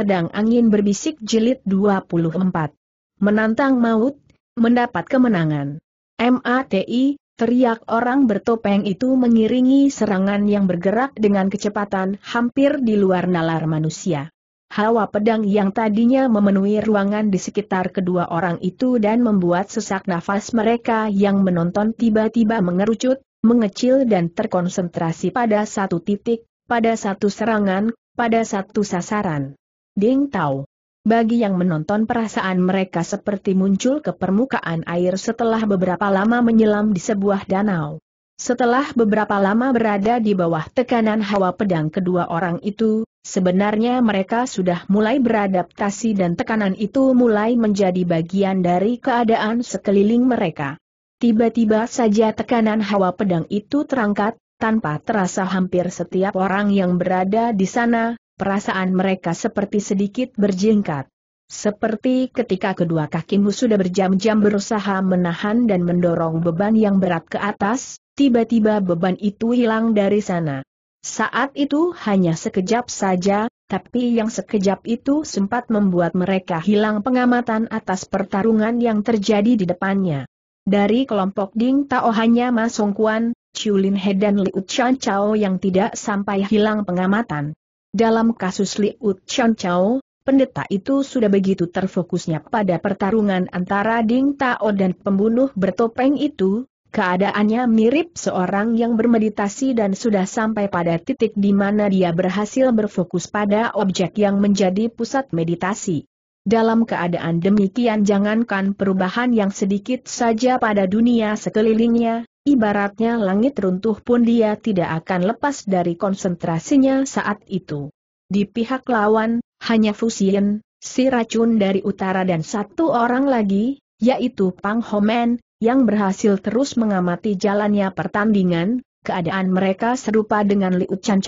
Pedang Angin Berbisik Jilid 24. Menantang maut, mendapat kemenangan. MATI, teriak orang bertopeng itu mengiringi serangan yang bergerak dengan kecepatan hampir di luar nalar manusia. Hawa pedang yang tadinya memenuhi ruangan di sekitar kedua orang itu dan membuat sesak nafas mereka yang menonton tiba-tiba mengerucut, mengecil dan terkonsentrasi pada satu titik, pada satu serangan, pada satu sasaran. Ding Tao. Bagi yang menonton perasaan mereka seperti muncul ke permukaan air setelah beberapa lama menyelam di sebuah danau. Setelah beberapa lama berada di bawah tekanan hawa pedang kedua orang itu, sebenarnya mereka sudah mulai beradaptasi dan tekanan itu mulai menjadi bagian dari keadaan sekeliling mereka. Tiba-tiba saja tekanan hawa pedang itu terangkat, tanpa terasa hampir setiap orang yang berada di sana, perasaan mereka seperti sedikit berjingkat. Seperti ketika kedua kakimu sudah berjam-jam berusaha menahan dan mendorong beban yang berat ke atas, tiba-tiba beban itu hilang dari sana. Saat itu hanya sekejap saja, tapi yang sekejap itu sempat membuat mereka hilang pengamatan atas pertarungan yang terjadi di depannya. Dari kelompok Ding Tao hanya Song Kuan, Lin He dan Liu Chan Chao yang tidak sampai hilang pengamatan. Dalam kasus Liu Chon Chao, pendeta itu sudah begitu terfokusnya pada pertarungan antara Ding Tao dan pembunuh bertopeng itu, keadaannya mirip seorang yang bermeditasi dan sudah sampai pada titik di mana dia berhasil berfokus pada objek yang menjadi pusat meditasi. Dalam keadaan demikian jangankan perubahan yang sedikit saja pada dunia sekelilingnya, ibaratnya langit runtuh pun dia tidak akan lepas dari konsentrasinya saat itu. Di pihak lawan, hanya Fusien, si racun dari utara dan satu orang lagi, yaitu Pang Homen, yang berhasil terus mengamati jalannya pertandingan, keadaan mereka serupa dengan Liu Chan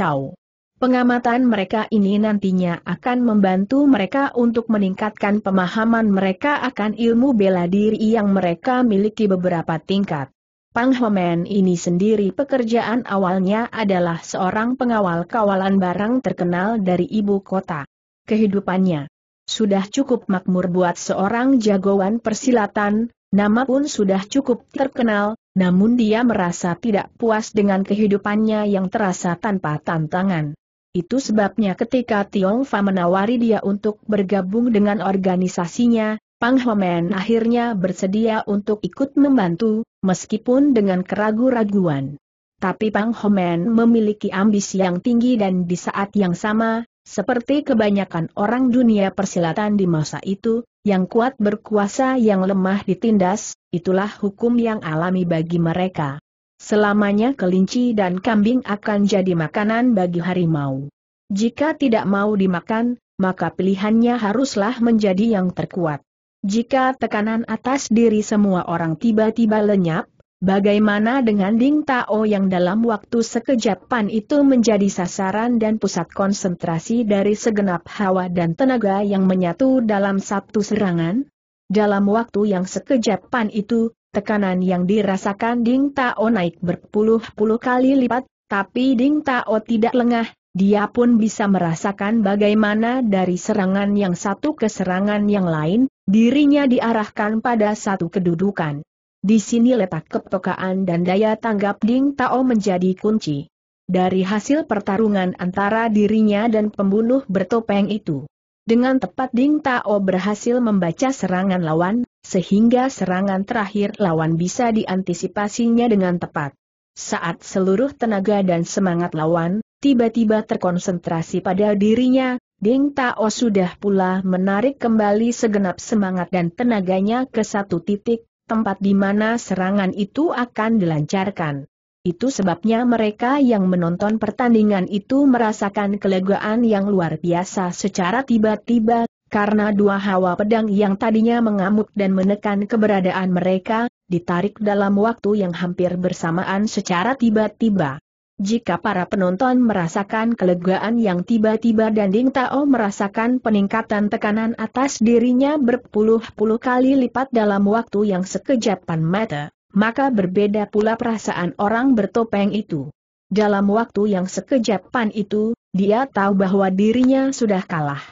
Pengamatan mereka ini nantinya akan membantu mereka untuk meningkatkan pemahaman mereka akan ilmu bela diri yang mereka miliki beberapa tingkat. Panghomen ini sendiri pekerjaan awalnya adalah seorang pengawal kawalan barang terkenal dari ibu kota. Kehidupannya sudah cukup makmur buat seorang jagoan persilatan, nama pun sudah cukup terkenal, namun dia merasa tidak puas dengan kehidupannya yang terasa tanpa tantangan. Itu sebabnya ketika Tiong Fa menawari dia untuk bergabung dengan organisasinya, Pang Homen akhirnya bersedia untuk ikut membantu, meskipun dengan keragu-raguan. Tapi Pang Homen memiliki ambisi yang tinggi dan di saat yang sama, seperti kebanyakan orang dunia persilatan di masa itu, yang kuat berkuasa yang lemah ditindas, itulah hukum yang alami bagi mereka. Selamanya kelinci dan kambing akan jadi makanan bagi harimau. Jika tidak mau dimakan, maka pilihannya haruslah menjadi yang terkuat. Jika tekanan atas diri semua orang tiba-tiba lenyap, bagaimana dengan Ding Tao yang dalam waktu sekejapan itu menjadi sasaran dan pusat konsentrasi dari segenap hawa dan tenaga yang menyatu dalam satu serangan? Dalam waktu yang sekejapan itu, tekanan yang dirasakan Ding Tao naik berpuluh-puluh kali lipat, tapi Ding Tao tidak lengah, dia pun bisa merasakan bagaimana dari serangan yang satu ke serangan yang lain, dirinya diarahkan pada satu kedudukan. Di sini letak kepekaan dan daya tanggap Ding Tao menjadi kunci. Dari hasil pertarungan antara dirinya dan pembunuh bertopeng itu. Dengan tepat Ding Tao berhasil membaca serangan lawan, sehingga serangan terakhir lawan bisa diantisipasinya dengan tepat. Saat seluruh tenaga dan semangat lawan, tiba-tiba terkonsentrasi pada dirinya, Ding Tao sudah pula menarik kembali segenap semangat dan tenaganya ke satu titik, tempat di mana serangan itu akan dilancarkan. Itu sebabnya mereka yang menonton pertandingan itu merasakan kelegaan yang luar biasa secara tiba-tiba, karena dua hawa pedang yang tadinya mengamuk dan menekan keberadaan mereka, ditarik dalam waktu yang hampir bersamaan secara tiba-tiba. Jika para penonton merasakan kelegaan yang tiba-tiba dan Ding Tao merasakan peningkatan tekanan atas dirinya berpuluh-puluh kali lipat dalam waktu yang sekejapan mata, maka berbeda pula perasaan orang bertopeng itu. Dalam waktu yang sekejapan itu, dia tahu bahwa dirinya sudah kalah.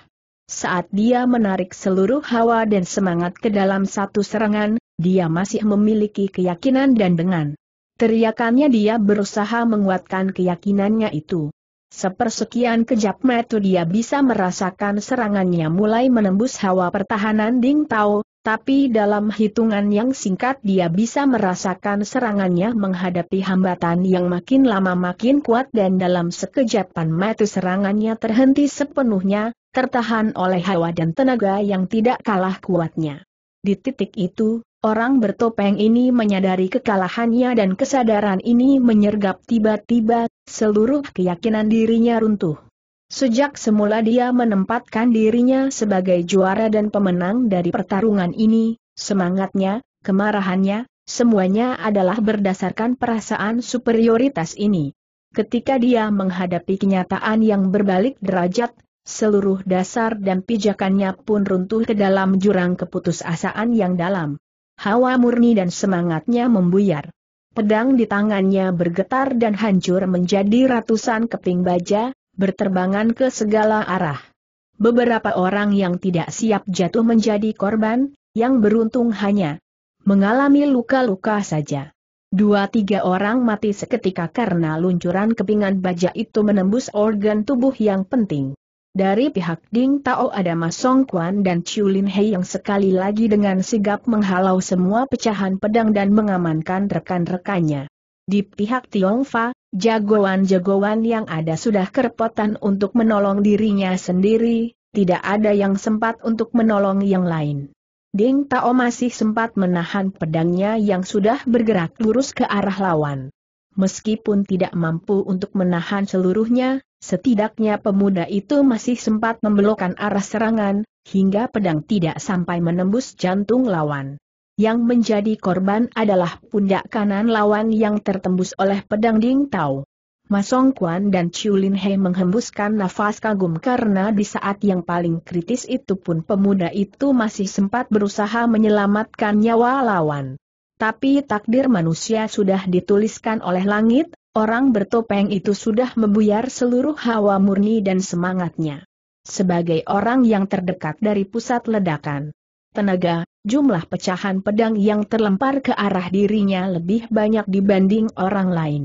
Saat dia menarik seluruh hawa dan semangat ke dalam satu serangan, dia masih memiliki keyakinan dan dengan Teriakannya dia berusaha menguatkan keyakinannya itu. Sepersekian kejap metu dia bisa merasakan serangannya mulai menembus hawa pertahanan Ding Tao, tapi dalam hitungan yang singkat dia bisa merasakan serangannya menghadapi hambatan yang makin lama makin kuat dan dalam sekejapan metu serangannya terhenti sepenuhnya, tertahan oleh hawa dan tenaga yang tidak kalah kuatnya. Di titik itu, Orang bertopeng ini menyadari kekalahannya dan kesadaran ini menyergap tiba-tiba, seluruh keyakinan dirinya runtuh. Sejak semula dia menempatkan dirinya sebagai juara dan pemenang dari pertarungan ini, semangatnya, kemarahannya, semuanya adalah berdasarkan perasaan superioritas ini. Ketika dia menghadapi kenyataan yang berbalik derajat, seluruh dasar dan pijakannya pun runtuh ke dalam jurang keputusasaan yang dalam hawa murni dan semangatnya membuyar. Pedang di tangannya bergetar dan hancur menjadi ratusan keping baja, berterbangan ke segala arah. Beberapa orang yang tidak siap jatuh menjadi korban, yang beruntung hanya mengalami luka-luka saja. Dua tiga orang mati seketika karena luncuran kepingan baja itu menembus organ tubuh yang penting. Dari pihak Ding Tao ada Mas Song Quan dan Chiu Lin Hei yang sekali lagi dengan sigap menghalau semua pecahan pedang dan mengamankan rekan-rekannya. Di pihak Tiongfa, jagoan-jagoan yang ada sudah kerepotan untuk menolong dirinya sendiri, tidak ada yang sempat untuk menolong yang lain. Ding Tao masih sempat menahan pedangnya yang sudah bergerak lurus ke arah lawan. Meskipun tidak mampu untuk menahan seluruhnya, Setidaknya pemuda itu masih sempat membelokkan arah serangan, hingga pedang tidak sampai menembus jantung lawan. Yang menjadi korban adalah pundak kanan lawan yang tertembus oleh pedang Ding Tao. Masong Quan dan Chiu Lin He menghembuskan nafas kagum karena di saat yang paling kritis itu pun pemuda itu masih sempat berusaha menyelamatkan nyawa lawan. Tapi takdir manusia sudah dituliskan oleh langit, Orang bertopeng itu sudah membuyar seluruh hawa murni dan semangatnya. Sebagai orang yang terdekat dari pusat ledakan, tenaga, jumlah pecahan pedang yang terlempar ke arah dirinya lebih banyak dibanding orang lain.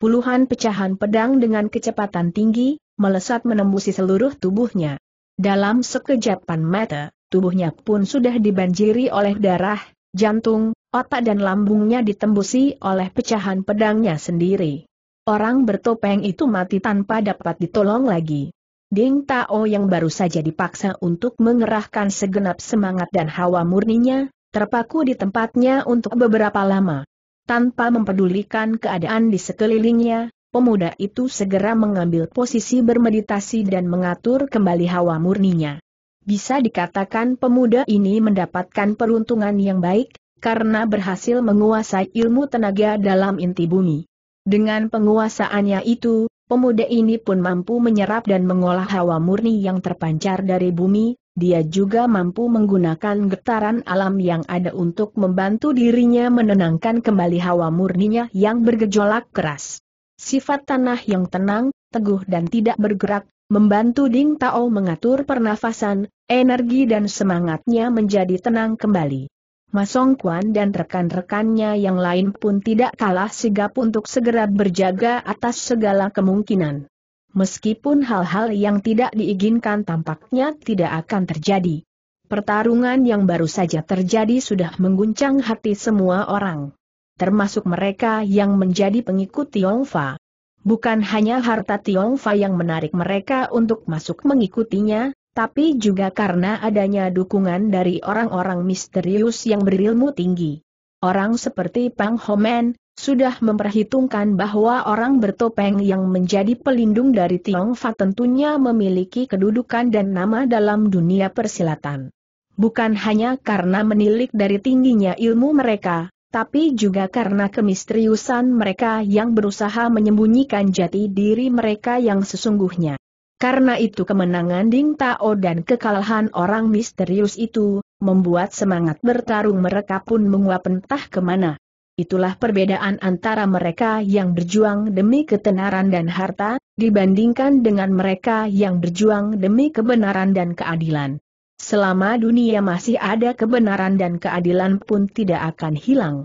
Puluhan pecahan pedang dengan kecepatan tinggi, melesat menembusi seluruh tubuhnya. Dalam sekejapan mata, tubuhnya pun sudah dibanjiri oleh darah, jantung, Otak dan lambungnya ditembusi oleh pecahan pedangnya sendiri. Orang bertopeng itu mati tanpa dapat ditolong lagi. Ding Tao yang baru saja dipaksa untuk mengerahkan segenap semangat dan hawa murninya, terpaku di tempatnya untuk beberapa lama. Tanpa mempedulikan keadaan di sekelilingnya, pemuda itu segera mengambil posisi bermeditasi dan mengatur kembali hawa murninya. Bisa dikatakan pemuda ini mendapatkan peruntungan yang baik, karena berhasil menguasai ilmu tenaga dalam inti bumi. Dengan penguasaannya itu, pemuda ini pun mampu menyerap dan mengolah hawa murni yang terpancar dari bumi, dia juga mampu menggunakan getaran alam yang ada untuk membantu dirinya menenangkan kembali hawa murninya yang bergejolak keras. Sifat tanah yang tenang, teguh dan tidak bergerak, membantu Ding Tao mengatur pernafasan, energi dan semangatnya menjadi tenang kembali. Masong Kuan dan rekan-rekannya yang lain pun tidak kalah sigap untuk segera berjaga atas segala kemungkinan. Meskipun hal-hal yang tidak diinginkan tampaknya tidak akan terjadi. Pertarungan yang baru saja terjadi sudah mengguncang hati semua orang. Termasuk mereka yang menjadi pengikut Tiong Fa. Bukan hanya harta Tiong Fa yang menarik mereka untuk masuk mengikutinya, tapi juga karena adanya dukungan dari orang-orang misterius yang berilmu tinggi. Orang seperti Pang Homen, sudah memperhitungkan bahwa orang bertopeng yang menjadi pelindung dari Fa tentunya memiliki kedudukan dan nama dalam dunia persilatan. Bukan hanya karena menilik dari tingginya ilmu mereka, tapi juga karena kemisteriusan mereka yang berusaha menyembunyikan jati diri mereka yang sesungguhnya. Karena itu kemenangan Ding Tao dan kekalahan orang misterius itu, membuat semangat bertarung mereka pun menguap entah kemana. Itulah perbedaan antara mereka yang berjuang demi ketenaran dan harta, dibandingkan dengan mereka yang berjuang demi kebenaran dan keadilan. Selama dunia masih ada kebenaran dan keadilan pun tidak akan hilang.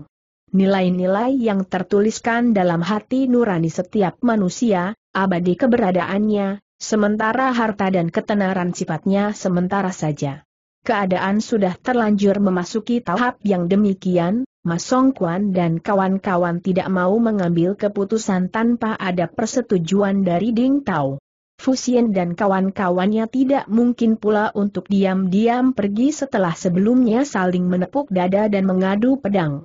Nilai-nilai yang tertuliskan dalam hati nurani setiap manusia, abadi keberadaannya, sementara harta dan ketenaran sifatnya sementara saja. Keadaan sudah terlanjur memasuki tahap yang demikian, Mas Song Kuan dan kawan-kawan tidak mau mengambil keputusan tanpa ada persetujuan dari Ding Tao. Fusien dan kawan-kawannya tidak mungkin pula untuk diam-diam pergi setelah sebelumnya saling menepuk dada dan mengadu pedang.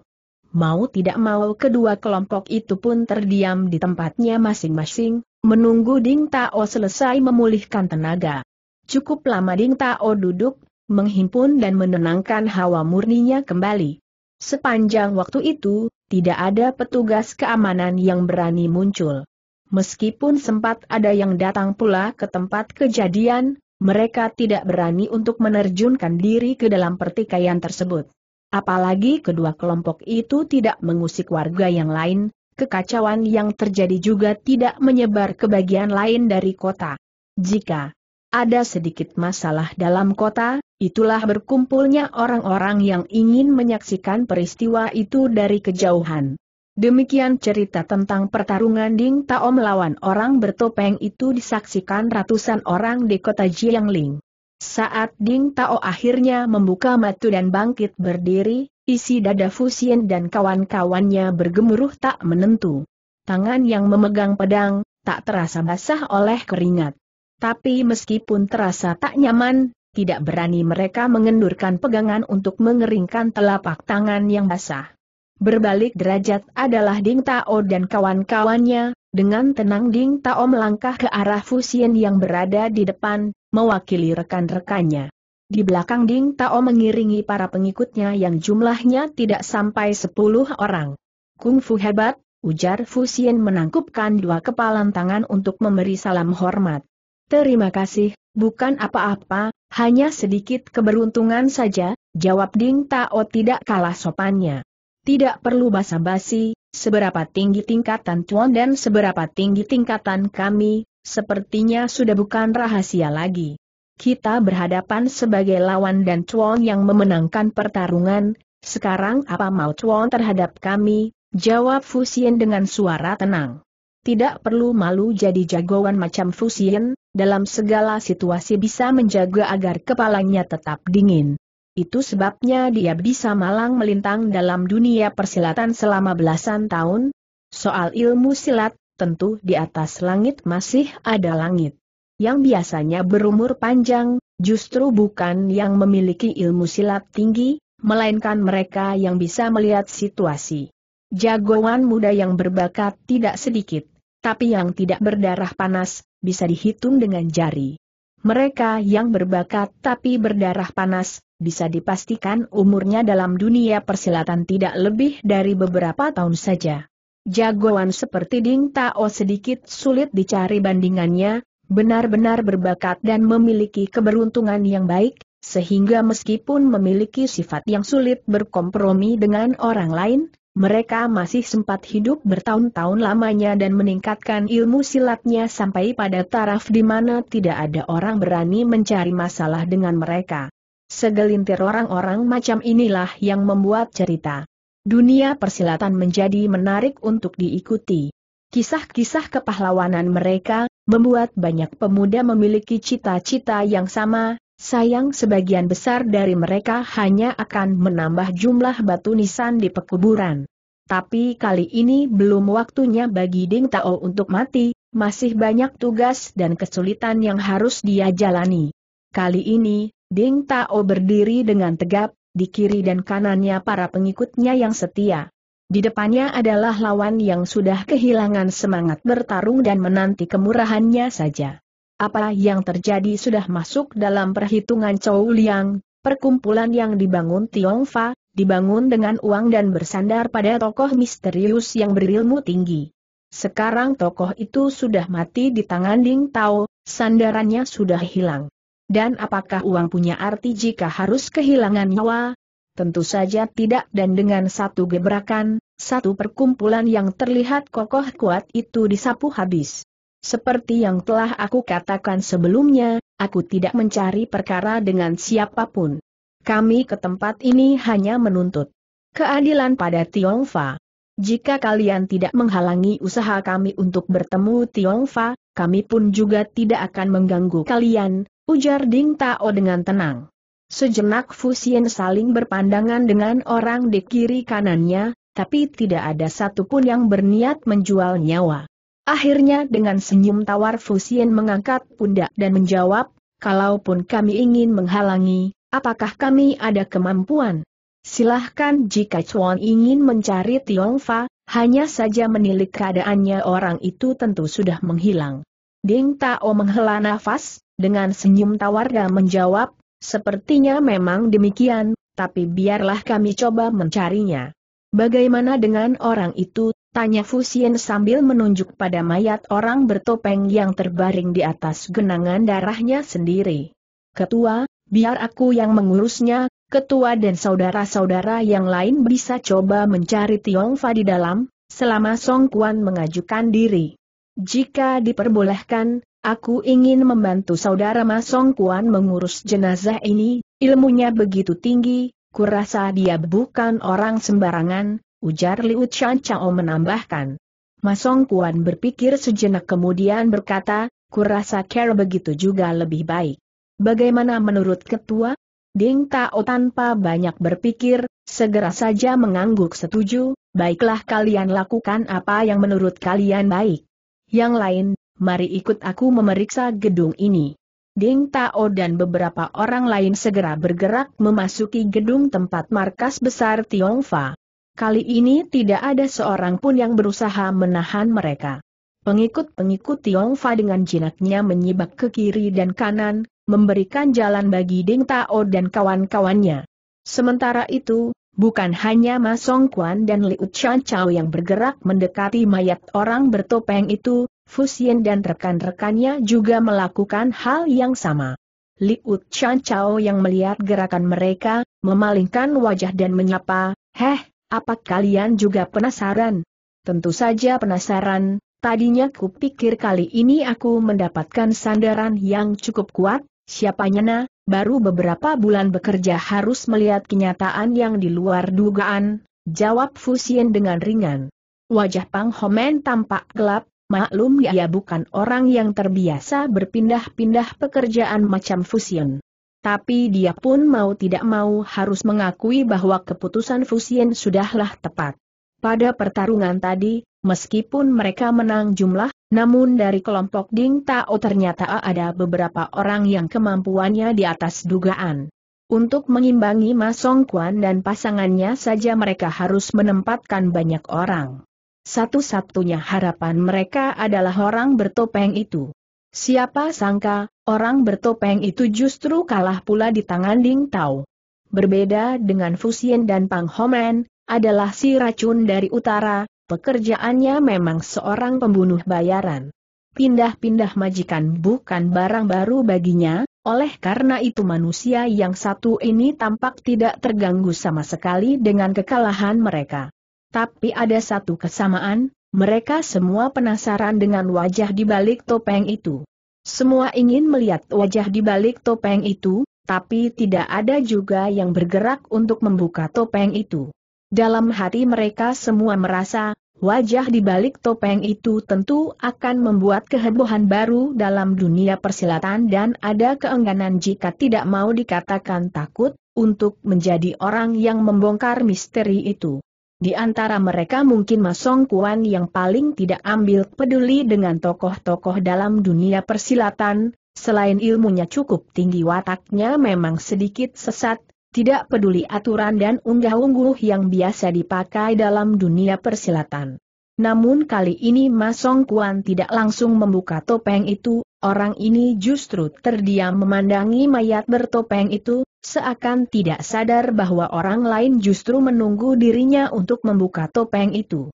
Mau tidak mau kedua kelompok itu pun terdiam di tempatnya masing-masing, Menunggu Ding Tao selesai memulihkan tenaga. Cukup lama Ding Tao duduk, menghimpun dan menenangkan hawa murninya kembali. Sepanjang waktu itu, tidak ada petugas keamanan yang berani muncul. Meskipun sempat ada yang datang pula ke tempat kejadian, mereka tidak berani untuk menerjunkan diri ke dalam pertikaian tersebut. Apalagi kedua kelompok itu tidak mengusik warga yang lain, kekacauan yang terjadi juga tidak menyebar ke bagian lain dari kota. Jika ada sedikit masalah dalam kota, itulah berkumpulnya orang-orang yang ingin menyaksikan peristiwa itu dari kejauhan. Demikian cerita tentang pertarungan Ding Tao melawan orang bertopeng itu disaksikan ratusan orang di kota Jiangling. Saat Ding Tao akhirnya membuka mata dan bangkit berdiri, Isi dada Fusien dan kawan-kawannya bergemuruh tak menentu. Tangan yang memegang pedang, tak terasa basah oleh keringat. Tapi meskipun terasa tak nyaman, tidak berani mereka mengendurkan pegangan untuk mengeringkan telapak tangan yang basah. Berbalik derajat adalah Ding Tao dan kawan-kawannya, dengan tenang Ding Tao melangkah ke arah Fusien yang berada di depan, mewakili rekan-rekannya. Di belakang Ding Tao mengiringi para pengikutnya yang jumlahnya tidak sampai 10 orang. Kung Fu hebat, ujar Fu Xian menangkupkan dua kepalan tangan untuk memberi salam hormat. Terima kasih, bukan apa-apa, hanya sedikit keberuntungan saja, jawab Ding Tao tidak kalah sopannya. Tidak perlu basa-basi, seberapa tinggi tingkatan Tuan dan seberapa tinggi tingkatan kami, sepertinya sudah bukan rahasia lagi kita berhadapan sebagai lawan dan Chuan yang memenangkan pertarungan, sekarang apa mau Chuan terhadap kami, jawab Fusien dengan suara tenang. Tidak perlu malu jadi jagoan macam Fusien, dalam segala situasi bisa menjaga agar kepalanya tetap dingin. Itu sebabnya dia bisa malang melintang dalam dunia persilatan selama belasan tahun. Soal ilmu silat, tentu di atas langit masih ada langit yang biasanya berumur panjang, justru bukan yang memiliki ilmu silat tinggi, melainkan mereka yang bisa melihat situasi. Jagoan muda yang berbakat tidak sedikit, tapi yang tidak berdarah panas, bisa dihitung dengan jari. Mereka yang berbakat tapi berdarah panas, bisa dipastikan umurnya dalam dunia persilatan tidak lebih dari beberapa tahun saja. Jagoan seperti Ding Tao sedikit sulit dicari bandingannya, benar-benar berbakat dan memiliki keberuntungan yang baik, sehingga meskipun memiliki sifat yang sulit berkompromi dengan orang lain, mereka masih sempat hidup bertahun-tahun lamanya dan meningkatkan ilmu silatnya sampai pada taraf di mana tidak ada orang berani mencari masalah dengan mereka. Segelintir orang-orang macam inilah yang membuat cerita dunia persilatan menjadi menarik untuk diikuti. Kisah-kisah kepahlawanan mereka membuat banyak pemuda memiliki cita-cita yang sama, sayang sebagian besar dari mereka hanya akan menambah jumlah batu nisan di pekuburan. Tapi kali ini belum waktunya bagi Ding Tao untuk mati, masih banyak tugas dan kesulitan yang harus dia jalani. Kali ini, Ding Tao berdiri dengan tegap, di kiri dan kanannya para pengikutnya yang setia. Di depannya adalah lawan yang sudah kehilangan semangat bertarung dan menanti kemurahannya saja. Apa yang terjadi sudah masuk dalam perhitungan Chow Liang, perkumpulan yang dibangun Tiong Fa, dibangun dengan uang dan bersandar pada tokoh misterius yang berilmu tinggi. Sekarang tokoh itu sudah mati di tangan Ding Tao, sandarannya sudah hilang. Dan apakah uang punya arti jika harus kehilangan nyawa, Tentu saja tidak dan dengan satu gebrakan, satu perkumpulan yang terlihat kokoh kuat itu disapu habis. Seperti yang telah aku katakan sebelumnya, aku tidak mencari perkara dengan siapapun. Kami ke tempat ini hanya menuntut keadilan pada Tiongfa. Jika kalian tidak menghalangi usaha kami untuk bertemu Tiongfa, kami pun juga tidak akan mengganggu kalian, ujar Ding Tao dengan tenang. Sejenak Fusien saling berpandangan dengan orang di kiri kanannya, tapi tidak ada satupun yang berniat menjual nyawa. Akhirnya dengan senyum tawar Fusien mengangkat pundak dan menjawab, kalaupun kami ingin menghalangi, apakah kami ada kemampuan? Silahkan jika Chuan ingin mencari Tiongfa, hanya saja menilik keadaannya orang itu tentu sudah menghilang. Ding Tao menghela nafas, dengan senyum tawar dan menjawab, Sepertinya memang demikian, tapi biarlah kami coba mencarinya. Bagaimana dengan orang itu? Tanya Fusien sambil menunjuk pada mayat orang bertopeng yang terbaring di atas genangan darahnya sendiri. Ketua, biar aku yang mengurusnya, ketua dan saudara-saudara yang lain bisa coba mencari Tiong Fa di dalam, selama Song Kuan mengajukan diri. Jika diperbolehkan, Aku ingin membantu saudara Masong Kuan mengurus jenazah ini, ilmunya begitu tinggi, kurasa dia bukan orang sembarangan, ujar Liu Chan Chao menambahkan. Masong Kuan berpikir sejenak kemudian berkata, kurasa care begitu juga lebih baik. Bagaimana menurut ketua? Ding Tao tanpa banyak berpikir, segera saja mengangguk setuju, baiklah kalian lakukan apa yang menurut kalian baik. Yang lain, mari ikut aku memeriksa gedung ini. Ding Tao dan beberapa orang lain segera bergerak memasuki gedung tempat markas besar Tiongfa. Kali ini tidak ada seorang pun yang berusaha menahan mereka. Pengikut-pengikut Tiongfa dengan jinaknya menyibak ke kiri dan kanan, memberikan jalan bagi Ding Tao dan kawan-kawannya. Sementara itu, bukan hanya Ma Song Kuan dan Liu Chan Chao yang bergerak mendekati mayat orang bertopeng itu, Fusien dan rekan-rekannya juga melakukan hal yang sama. Liut Chan Chao yang melihat gerakan mereka, memalingkan wajah dan menyapa, Heh, apa kalian juga penasaran? Tentu saja penasaran, tadinya kupikir kali ini aku mendapatkan sandaran yang cukup kuat, siapa nyana, baru beberapa bulan bekerja harus melihat kenyataan yang di luar dugaan, jawab Fusien dengan ringan. Wajah Pang Homen tampak gelap, Maklum dia ya, bukan orang yang terbiasa berpindah-pindah pekerjaan macam Fusion. Tapi dia pun mau tidak mau harus mengakui bahwa keputusan Fusion sudahlah tepat. Pada pertarungan tadi, meskipun mereka menang jumlah, namun dari kelompok Ding Tao ternyata ada beberapa orang yang kemampuannya di atas dugaan. Untuk mengimbangi Ma Song Kuan dan pasangannya saja mereka harus menempatkan banyak orang satu-satunya harapan mereka adalah orang bertopeng itu. Siapa sangka, orang bertopeng itu justru kalah pula di tangan Ding Tao. Berbeda dengan Fusien dan Pang Homen, adalah si racun dari utara, pekerjaannya memang seorang pembunuh bayaran. Pindah-pindah majikan bukan barang baru baginya, oleh karena itu manusia yang satu ini tampak tidak terganggu sama sekali dengan kekalahan mereka tapi ada satu kesamaan, mereka semua penasaran dengan wajah di balik topeng itu. Semua ingin melihat wajah di balik topeng itu, tapi tidak ada juga yang bergerak untuk membuka topeng itu. Dalam hati mereka semua merasa, wajah di balik topeng itu tentu akan membuat kehebohan baru dalam dunia persilatan dan ada keengganan jika tidak mau dikatakan takut, untuk menjadi orang yang membongkar misteri itu. Di antara mereka mungkin Masong Kuan yang paling tidak ambil peduli dengan tokoh-tokoh dalam dunia persilatan, selain ilmunya cukup tinggi wataknya memang sedikit sesat, tidak peduli aturan dan unggah-ungguh yang biasa dipakai dalam dunia persilatan. Namun kali ini Masong Kuan tidak langsung membuka topeng itu, orang ini justru terdiam memandangi mayat bertopeng itu, seakan tidak sadar bahwa orang lain justru menunggu dirinya untuk membuka topeng itu.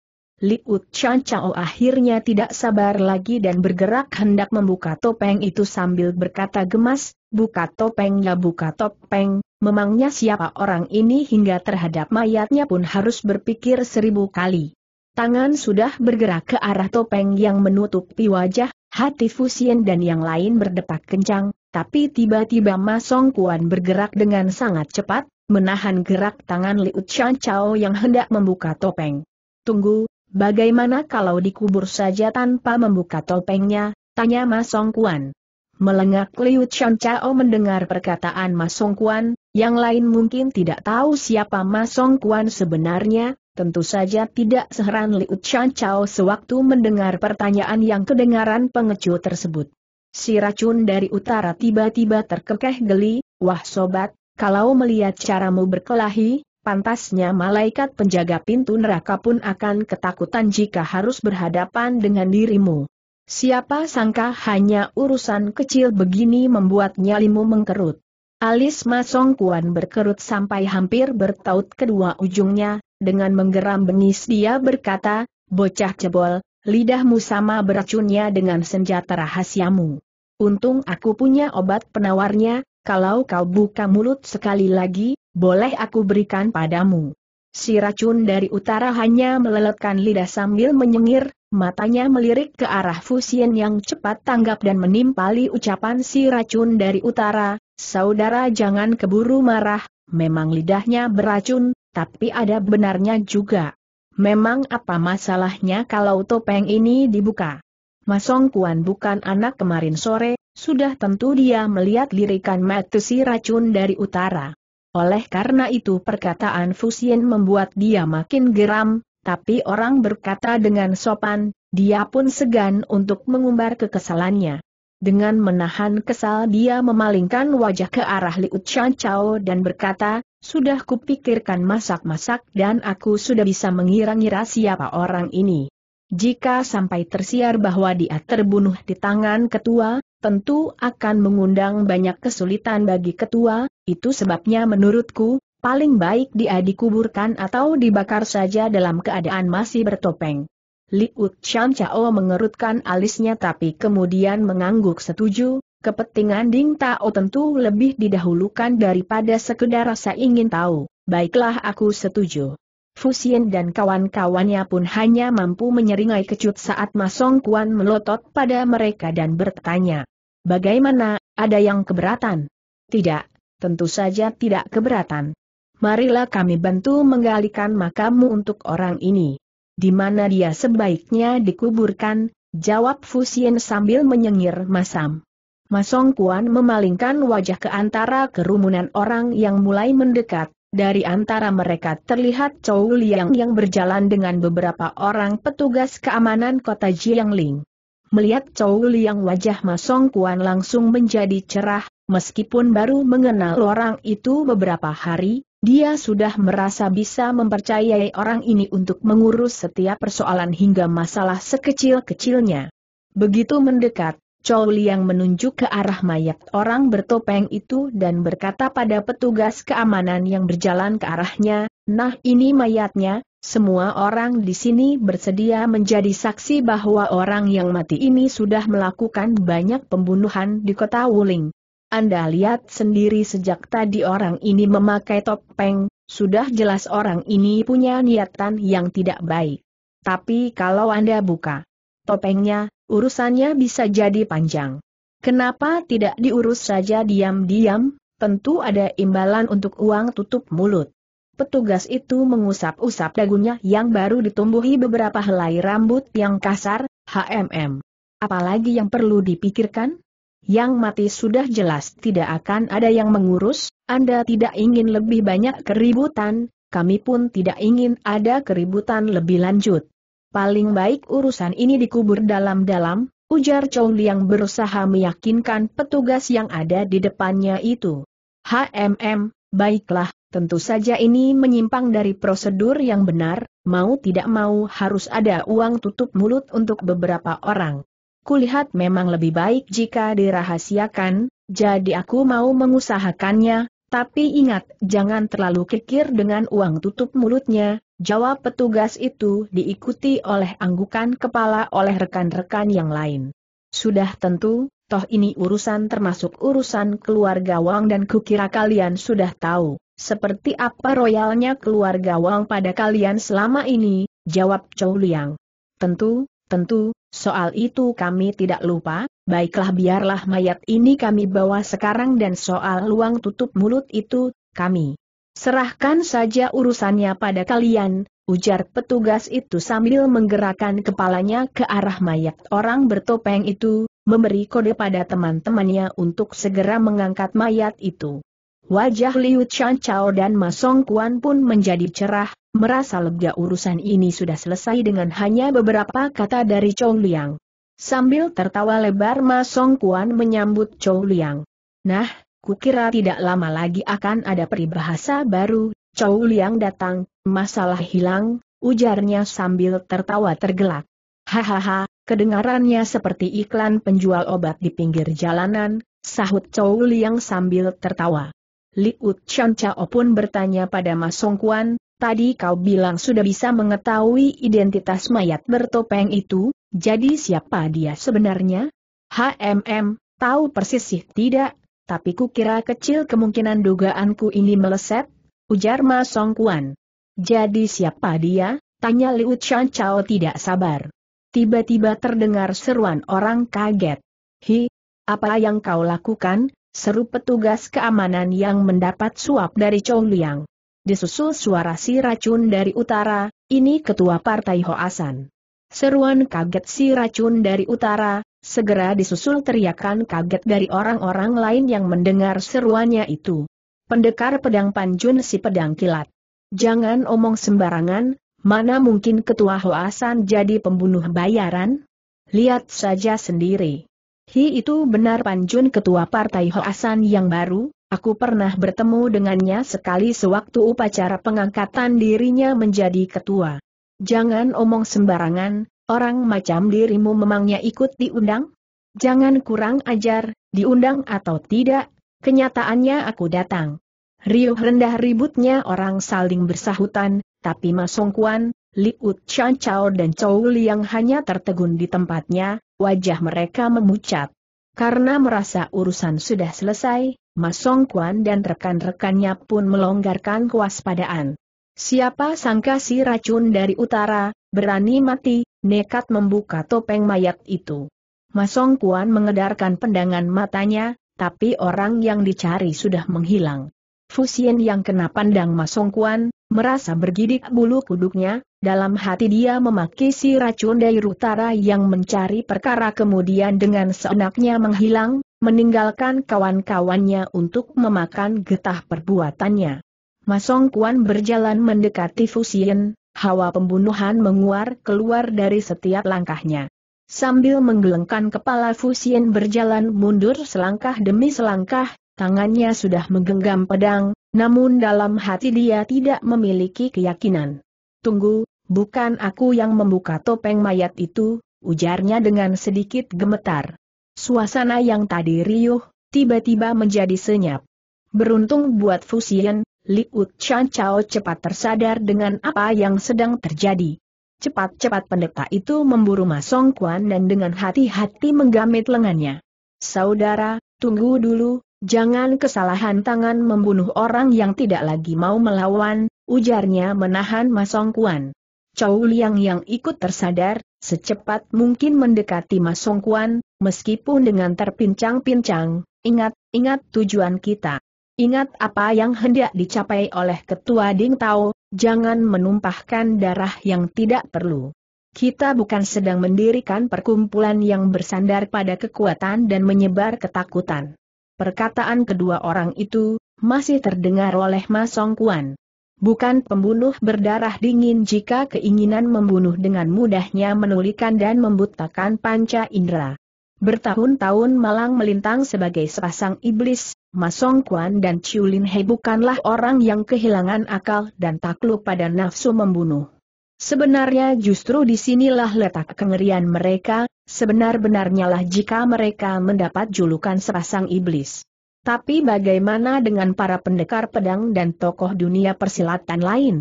Liut Chan Chao akhirnya tidak sabar lagi dan bergerak hendak membuka topeng itu sambil berkata gemas, buka topeng ya buka topeng, memangnya siapa orang ini hingga terhadap mayatnya pun harus berpikir seribu kali. Tangan sudah bergerak ke arah topeng yang menutupi wajah, hati Fusien dan yang lain berdetak kencang, tapi tiba-tiba Masong Kuan bergerak dengan sangat cepat, menahan gerak tangan Liu Chan Chao yang hendak membuka topeng. Tunggu, bagaimana kalau dikubur saja tanpa membuka topengnya, tanya Masong Kuan. Melengak Liu Chan Chao mendengar perkataan Mas Song Kuan, yang lain mungkin tidak tahu siapa Mas Song Kuan sebenarnya, tentu saja tidak seheran Liu Chan Chao sewaktu mendengar pertanyaan yang kedengaran pengecut tersebut. Si racun dari utara tiba-tiba terkekeh geli, wah sobat, kalau melihat caramu berkelahi, pantasnya malaikat penjaga pintu neraka pun akan ketakutan jika harus berhadapan dengan dirimu. Siapa sangka hanya urusan kecil begini membuat nyalimu mengkerut. Alis Masong Kuan berkerut sampai hampir bertaut kedua ujungnya, dengan menggeram bengis dia berkata, bocah cebol, Lidahmu sama beracunnya dengan senjata rahasiamu. Untung aku punya obat penawarnya, kalau kau buka mulut sekali lagi, boleh aku berikan padamu. Si racun dari utara hanya meleletkan lidah sambil menyengir, matanya melirik ke arah Fusien yang cepat tanggap dan menimpali ucapan si racun dari utara, saudara jangan keburu marah, memang lidahnya beracun, tapi ada benarnya juga. Memang apa masalahnya kalau topeng ini dibuka? Masong Kuan bukan anak kemarin sore, sudah tentu dia melihat lirikan metusi racun dari utara. Oleh karena itu perkataan Fusien membuat dia makin geram, tapi orang berkata dengan sopan, dia pun segan untuk mengumbar kekesalannya. Dengan menahan kesal dia memalingkan wajah ke arah Liu Chan Chao dan berkata, sudah kupikirkan masak-masak dan aku sudah bisa mengira-ngira siapa orang ini. Jika sampai tersiar bahwa dia terbunuh di tangan ketua, tentu akan mengundang banyak kesulitan bagi ketua, itu sebabnya menurutku, paling baik dia dikuburkan atau dibakar saja dalam keadaan masih bertopeng. Liut Chan Chao mengerutkan alisnya tapi kemudian mengangguk setuju, kepentingan Ding Tao tentu lebih didahulukan daripada sekedar rasa ingin tahu. Baiklah aku setuju. Fusien dan kawan-kawannya pun hanya mampu menyeringai kecut saat Masong Kuan melotot pada mereka dan bertanya. Bagaimana, ada yang keberatan? Tidak, tentu saja tidak keberatan. Marilah kami bantu menggalikan makammu untuk orang ini. Di mana dia sebaiknya dikuburkan, jawab Fusien sambil menyengir masam. Masong Kuan memalingkan wajah ke antara kerumunan orang yang mulai mendekat, dari antara mereka terlihat Chow Liang yang berjalan dengan beberapa orang petugas keamanan kota Jiangling. Melihat Chow Liang wajah Masong Kuan langsung menjadi cerah, meskipun baru mengenal orang itu beberapa hari, dia sudah merasa bisa mempercayai orang ini untuk mengurus setiap persoalan hingga masalah sekecil-kecilnya. Begitu mendekat, Chow Liang menunjuk ke arah mayat orang bertopeng itu dan berkata pada petugas keamanan yang berjalan ke arahnya, nah ini mayatnya, semua orang di sini bersedia menjadi saksi bahwa orang yang mati ini sudah melakukan banyak pembunuhan di kota Wuling. Anda lihat sendiri sejak tadi orang ini memakai topeng, sudah jelas orang ini punya niatan yang tidak baik. Tapi kalau Anda buka topengnya, urusannya bisa jadi panjang. Kenapa tidak diurus saja diam-diam, tentu ada imbalan untuk uang tutup mulut. Petugas itu mengusap-usap dagunya yang baru ditumbuhi beberapa helai rambut yang kasar, HMM. Apalagi yang perlu dipikirkan? Yang mati sudah jelas tidak akan ada yang mengurus, Anda tidak ingin lebih banyak keributan, kami pun tidak ingin ada keributan lebih lanjut paling baik urusan ini dikubur dalam-dalam, ujar Chow Liang berusaha meyakinkan petugas yang ada di depannya itu. HMM, baiklah, tentu saja ini menyimpang dari prosedur yang benar, mau tidak mau harus ada uang tutup mulut untuk beberapa orang. Kulihat memang lebih baik jika dirahasiakan, jadi aku mau mengusahakannya, tapi ingat, jangan terlalu kikir dengan uang tutup mulutnya, jawab petugas itu diikuti oleh anggukan kepala oleh rekan-rekan yang lain. Sudah tentu, toh ini urusan termasuk urusan keluarga Wang dan kukira kalian sudah tahu, seperti apa royalnya keluarga Wang pada kalian selama ini, jawab Chou Liang. Tentu, Tentu, soal itu kami tidak lupa, baiklah biarlah mayat ini kami bawa sekarang dan soal luang tutup mulut itu, kami serahkan saja urusannya pada kalian, ujar petugas itu sambil menggerakkan kepalanya ke arah mayat orang bertopeng itu, memberi kode pada teman-temannya untuk segera mengangkat mayat itu. Wajah Liu Chan Chao dan Song Kuan pun menjadi cerah, merasa lega urusan ini sudah selesai dengan hanya beberapa kata dari Chou Liang. Sambil tertawa lebar Ma Song Kuan menyambut Chou Liang. Nah, kukira tidak lama lagi akan ada peribahasa baru, Chou Liang datang, masalah hilang, ujarnya sambil tertawa tergelak. Hahaha, kedengarannya seperti iklan penjual obat di pinggir jalanan, sahut Chou Liang sambil tertawa. Liu Chan Chao pun bertanya pada Mas Song Kuan, tadi kau bilang sudah bisa mengetahui identitas mayat bertopeng itu, jadi siapa dia sebenarnya? HMM, tahu persis sih tidak, tapi kukira kecil kemungkinan dugaanku ini meleset, ujar Mas Song Kuan. Jadi siapa dia? Tanya Liu Chan Chao tidak sabar. Tiba-tiba terdengar seruan orang kaget. Hi, apa yang kau lakukan? seru petugas keamanan yang mendapat suap dari Chow Liang. Disusul suara si racun dari utara, ini ketua partai Hoasan. Seruan kaget si racun dari utara, segera disusul teriakan kaget dari orang-orang lain yang mendengar seruannya itu. Pendekar pedang panjun si pedang kilat. Jangan omong sembarangan, mana mungkin ketua Hoasan jadi pembunuh bayaran? Lihat saja sendiri. Hi itu benar Panjun ketua partai Hoasan yang baru, aku pernah bertemu dengannya sekali sewaktu upacara pengangkatan dirinya menjadi ketua. Jangan omong sembarangan, orang macam dirimu memangnya ikut diundang? Jangan kurang ajar, diundang atau tidak, kenyataannya aku datang. Riuh rendah ributnya orang saling bersahutan, tapi Masongkuan, Liut Chan Chao dan Chou Liang hanya tertegun di tempatnya, wajah mereka memucat. Karena merasa urusan sudah selesai, Mas Song Kuan dan rekan-rekannya pun melonggarkan kewaspadaan. Siapa sangka si racun dari utara, berani mati, nekat membuka topeng mayat itu. Mas Song Kuan mengedarkan pendangan matanya, tapi orang yang dicari sudah menghilang. Fusien yang kena pandang Mas Song Kuan, merasa bergidik bulu kuduknya, dalam hati dia memaki si racun utara yang mencari perkara kemudian dengan seenaknya menghilang, meninggalkan kawan-kawannya untuk memakan getah perbuatannya. Masong Kuan berjalan mendekati Fusien, hawa pembunuhan menguar keluar dari setiap langkahnya. Sambil menggelengkan kepala Fusien berjalan mundur selangkah demi selangkah, tangannya sudah menggenggam pedang, namun dalam hati dia tidak memiliki keyakinan. Tunggu, Bukan aku yang membuka topeng mayat itu, ujarnya dengan sedikit gemetar. Suasana yang tadi riuh, tiba-tiba menjadi senyap. Beruntung buat Fusian, Liut Chan Chao cepat tersadar dengan apa yang sedang terjadi. Cepat-cepat pendeta itu memburu Masong Kuan dan dengan hati-hati menggamit lengannya. Saudara, tunggu dulu, jangan kesalahan tangan membunuh orang yang tidak lagi mau melawan, ujarnya menahan Masong Kuan. Chow Liang yang ikut tersadar, secepat mungkin mendekati Mas Songkuan, meskipun dengan terpincang-pincang, ingat, ingat tujuan kita. Ingat apa yang hendak dicapai oleh Ketua Ding Tao, jangan menumpahkan darah yang tidak perlu. Kita bukan sedang mendirikan perkumpulan yang bersandar pada kekuatan dan menyebar ketakutan. Perkataan kedua orang itu, masih terdengar oleh Mas Songkuan bukan pembunuh berdarah dingin jika keinginan membunuh dengan mudahnya menulikan dan membutakan panca indera. Bertahun-tahun malang melintang sebagai sepasang iblis, Masong Kuan dan Lin He bukanlah orang yang kehilangan akal dan takluk pada nafsu membunuh. Sebenarnya justru disinilah letak kengerian mereka, sebenar-benarnya lah jika mereka mendapat julukan sepasang iblis. Tapi bagaimana dengan para pendekar pedang dan tokoh dunia persilatan lain?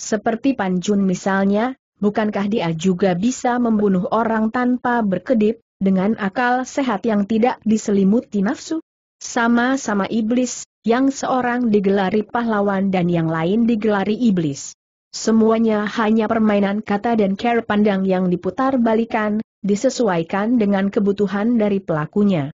Seperti Panjun misalnya, bukankah dia juga bisa membunuh orang tanpa berkedip, dengan akal sehat yang tidak diselimuti nafsu? Sama-sama iblis, yang seorang digelari pahlawan dan yang lain digelari iblis. Semuanya hanya permainan kata dan cara pandang yang diputar balikan, disesuaikan dengan kebutuhan dari pelakunya.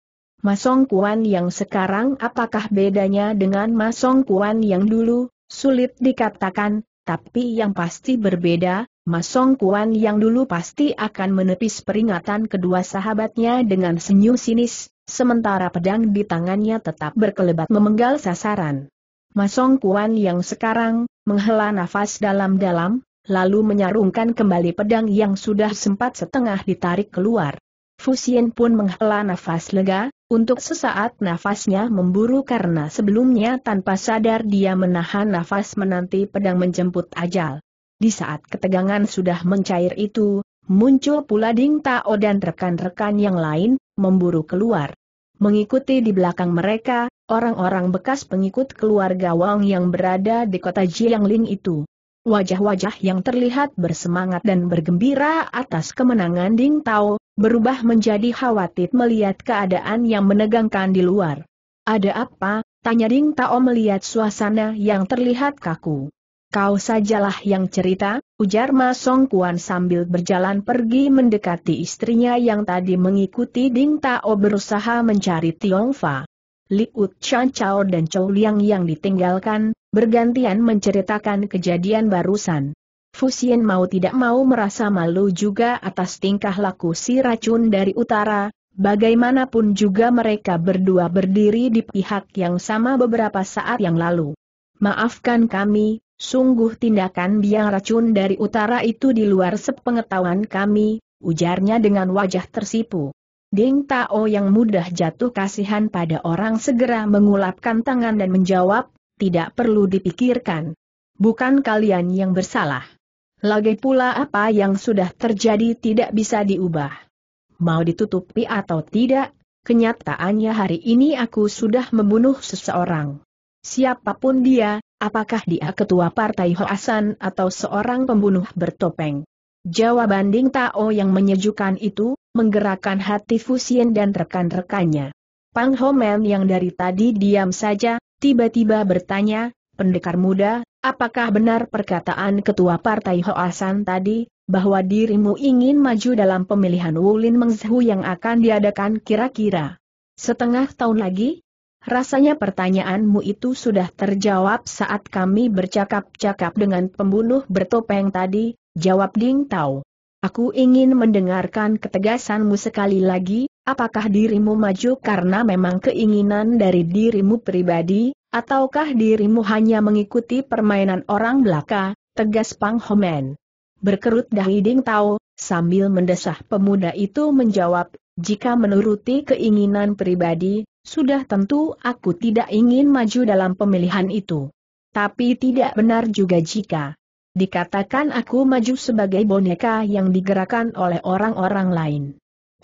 Masong Kuan yang sekarang apakah bedanya dengan Masong Kuan yang dulu, sulit dikatakan, tapi yang pasti berbeda, Masong Kuan yang dulu pasti akan menepis peringatan kedua sahabatnya dengan senyum sinis, sementara pedang di tangannya tetap berkelebat memenggal sasaran. Masong Kuan yang sekarang, menghela nafas dalam-dalam, lalu menyarungkan kembali pedang yang sudah sempat setengah ditarik keluar. Fusien pun menghela nafas lega, untuk sesaat nafasnya memburu karena sebelumnya tanpa sadar dia menahan nafas menanti pedang menjemput ajal. Di saat ketegangan sudah mencair itu, muncul pula Ding Tao dan rekan-rekan yang lain, memburu keluar. Mengikuti di belakang mereka, orang-orang bekas pengikut keluarga Wang yang berada di kota Jiangling itu. Wajah-wajah yang terlihat bersemangat dan bergembira atas kemenangan Ding Tao, berubah menjadi khawatir melihat keadaan yang menegangkan di luar. Ada apa? Tanya Ding Tao melihat suasana yang terlihat kaku. Kau sajalah yang cerita, ujar Ma Song Kuan sambil berjalan pergi mendekati istrinya yang tadi mengikuti Ding Tao berusaha mencari Tiong Fa. Liut Chan Chao dan Chou Liang yang ditinggalkan, bergantian menceritakan kejadian barusan. Fusien mau tidak mau merasa malu juga atas tingkah laku si racun dari utara, bagaimanapun juga mereka berdua berdiri di pihak yang sama beberapa saat yang lalu. Maafkan kami, sungguh tindakan biang racun dari utara itu di luar sepengetahuan kami, ujarnya dengan wajah tersipu. Ding Tao yang mudah jatuh kasihan pada orang segera mengulapkan tangan dan menjawab, tidak perlu dipikirkan. Bukan kalian yang bersalah. Lagi pula apa yang sudah terjadi tidak bisa diubah. Mau ditutupi atau tidak, kenyataannya hari ini aku sudah membunuh seseorang. Siapapun dia, apakah dia ketua partai Hoasan atau seorang pembunuh bertopeng. Jawaban Ding Tao yang menyejukkan itu, menggerakkan hati Fusien dan rekan-rekannya. Pang Homen yang dari tadi diam saja, tiba-tiba bertanya, pendekar muda, apakah benar perkataan ketua partai Hoasan tadi, bahwa dirimu ingin maju dalam pemilihan Wulin Mengzhu yang akan diadakan kira-kira setengah tahun lagi? Rasanya pertanyaanmu itu sudah terjawab saat kami bercakap-cakap dengan pembunuh bertopeng tadi, Jawab Ding Tao. Aku ingin mendengarkan ketegasanmu sekali lagi, apakah dirimu maju karena memang keinginan dari dirimu pribadi, ataukah dirimu hanya mengikuti permainan orang belaka, tegas Pang Homen. Berkerut dahi Ding Tao, sambil mendesah pemuda itu menjawab, jika menuruti keinginan pribadi, sudah tentu aku tidak ingin maju dalam pemilihan itu. Tapi tidak benar juga jika dikatakan aku maju sebagai boneka yang digerakkan oleh orang-orang lain.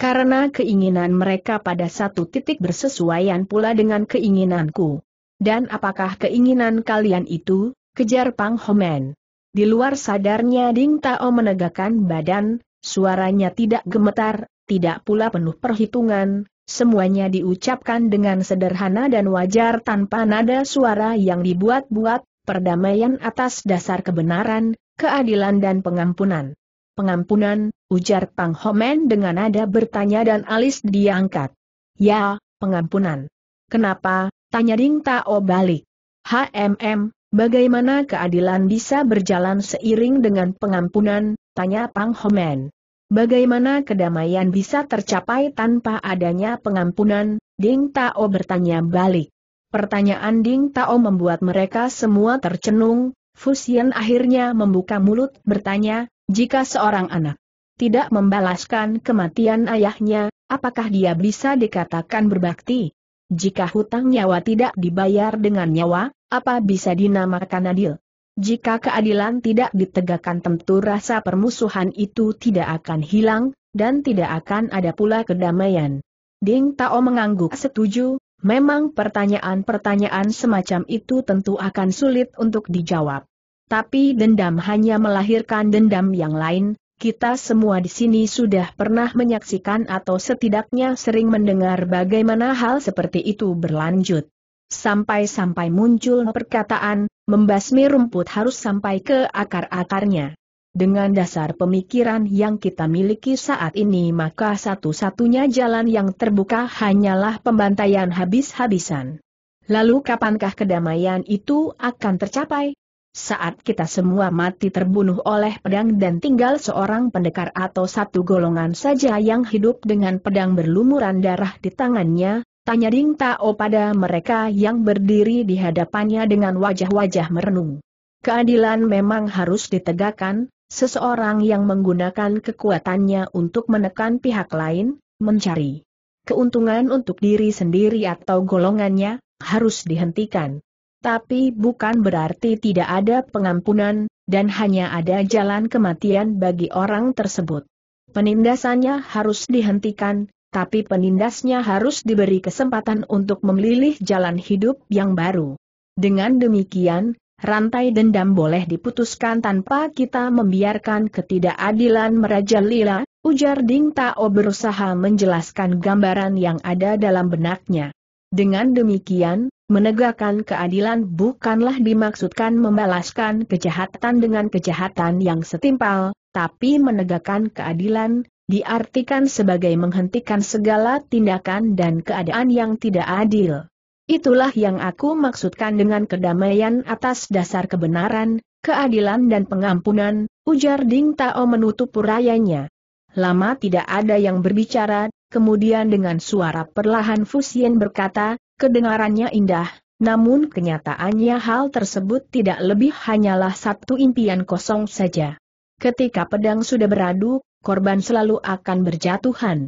Karena keinginan mereka pada satu titik bersesuaian pula dengan keinginanku. Dan apakah keinginan kalian itu, kejar Pang Homen. Di luar sadarnya Ding Tao menegakkan badan, suaranya tidak gemetar, tidak pula penuh perhitungan, semuanya diucapkan dengan sederhana dan wajar tanpa nada suara yang dibuat-buat, perdamaian atas dasar kebenaran, keadilan dan pengampunan. Pengampunan, ujar Pang Homen dengan nada bertanya dan alis diangkat. Ya, pengampunan. Kenapa? Tanya Ding Tao balik. HMM, bagaimana keadilan bisa berjalan seiring dengan pengampunan? Tanya Pang Homen. Bagaimana kedamaian bisa tercapai tanpa adanya pengampunan? Ding Tao bertanya balik. Pertanyaan Ding Tao membuat mereka semua tercenung, Fusian akhirnya membuka mulut bertanya, jika seorang anak tidak membalaskan kematian ayahnya, apakah dia bisa dikatakan berbakti? Jika hutang nyawa tidak dibayar dengan nyawa, apa bisa dinamakan adil? Jika keadilan tidak ditegakkan tentu rasa permusuhan itu tidak akan hilang, dan tidak akan ada pula kedamaian. Ding Tao mengangguk setuju, Memang pertanyaan-pertanyaan semacam itu tentu akan sulit untuk dijawab. Tapi dendam hanya melahirkan dendam yang lain, kita semua di sini sudah pernah menyaksikan atau setidaknya sering mendengar bagaimana hal seperti itu berlanjut. Sampai-sampai muncul perkataan, membasmi rumput harus sampai ke akar-akarnya. Dengan dasar pemikiran yang kita miliki saat ini maka satu-satunya jalan yang terbuka hanyalah pembantaian habis-habisan. Lalu kapankah kedamaian itu akan tercapai? Saat kita semua mati terbunuh oleh pedang dan tinggal seorang pendekar atau satu golongan saja yang hidup dengan pedang berlumuran darah di tangannya, tanya Ding Tao pada mereka yang berdiri di hadapannya dengan wajah-wajah merenung. Keadilan memang harus ditegakkan, seseorang yang menggunakan kekuatannya untuk menekan pihak lain, mencari keuntungan untuk diri sendiri atau golongannya, harus dihentikan. Tapi bukan berarti tidak ada pengampunan, dan hanya ada jalan kematian bagi orang tersebut. Penindasannya harus dihentikan, tapi penindasnya harus diberi kesempatan untuk memilih jalan hidup yang baru. Dengan demikian, rantai dendam boleh diputuskan tanpa kita membiarkan ketidakadilan merajalela, ujar Ding Tao berusaha menjelaskan gambaran yang ada dalam benaknya. Dengan demikian, menegakkan keadilan bukanlah dimaksudkan membalaskan kejahatan dengan kejahatan yang setimpal, tapi menegakkan keadilan, diartikan sebagai menghentikan segala tindakan dan keadaan yang tidak adil. Itulah yang aku maksudkan dengan kedamaian atas dasar kebenaran, keadilan dan pengampunan, ujar Ding Tao menutup purayanya. Lama tidak ada yang berbicara, kemudian dengan suara perlahan Fusien berkata, kedengarannya indah, namun kenyataannya hal tersebut tidak lebih hanyalah satu impian kosong saja. Ketika pedang sudah beradu, korban selalu akan berjatuhan.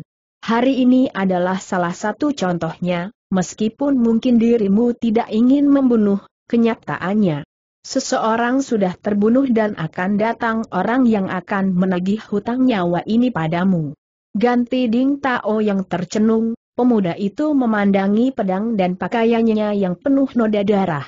Hari ini adalah salah satu contohnya, Meskipun mungkin dirimu tidak ingin membunuh, kenyataannya, seseorang sudah terbunuh dan akan datang orang yang akan menagih hutang nyawa ini padamu. Ganti Ding Tao yang tercenung, pemuda itu memandangi pedang dan pakaiannya yang penuh noda darah.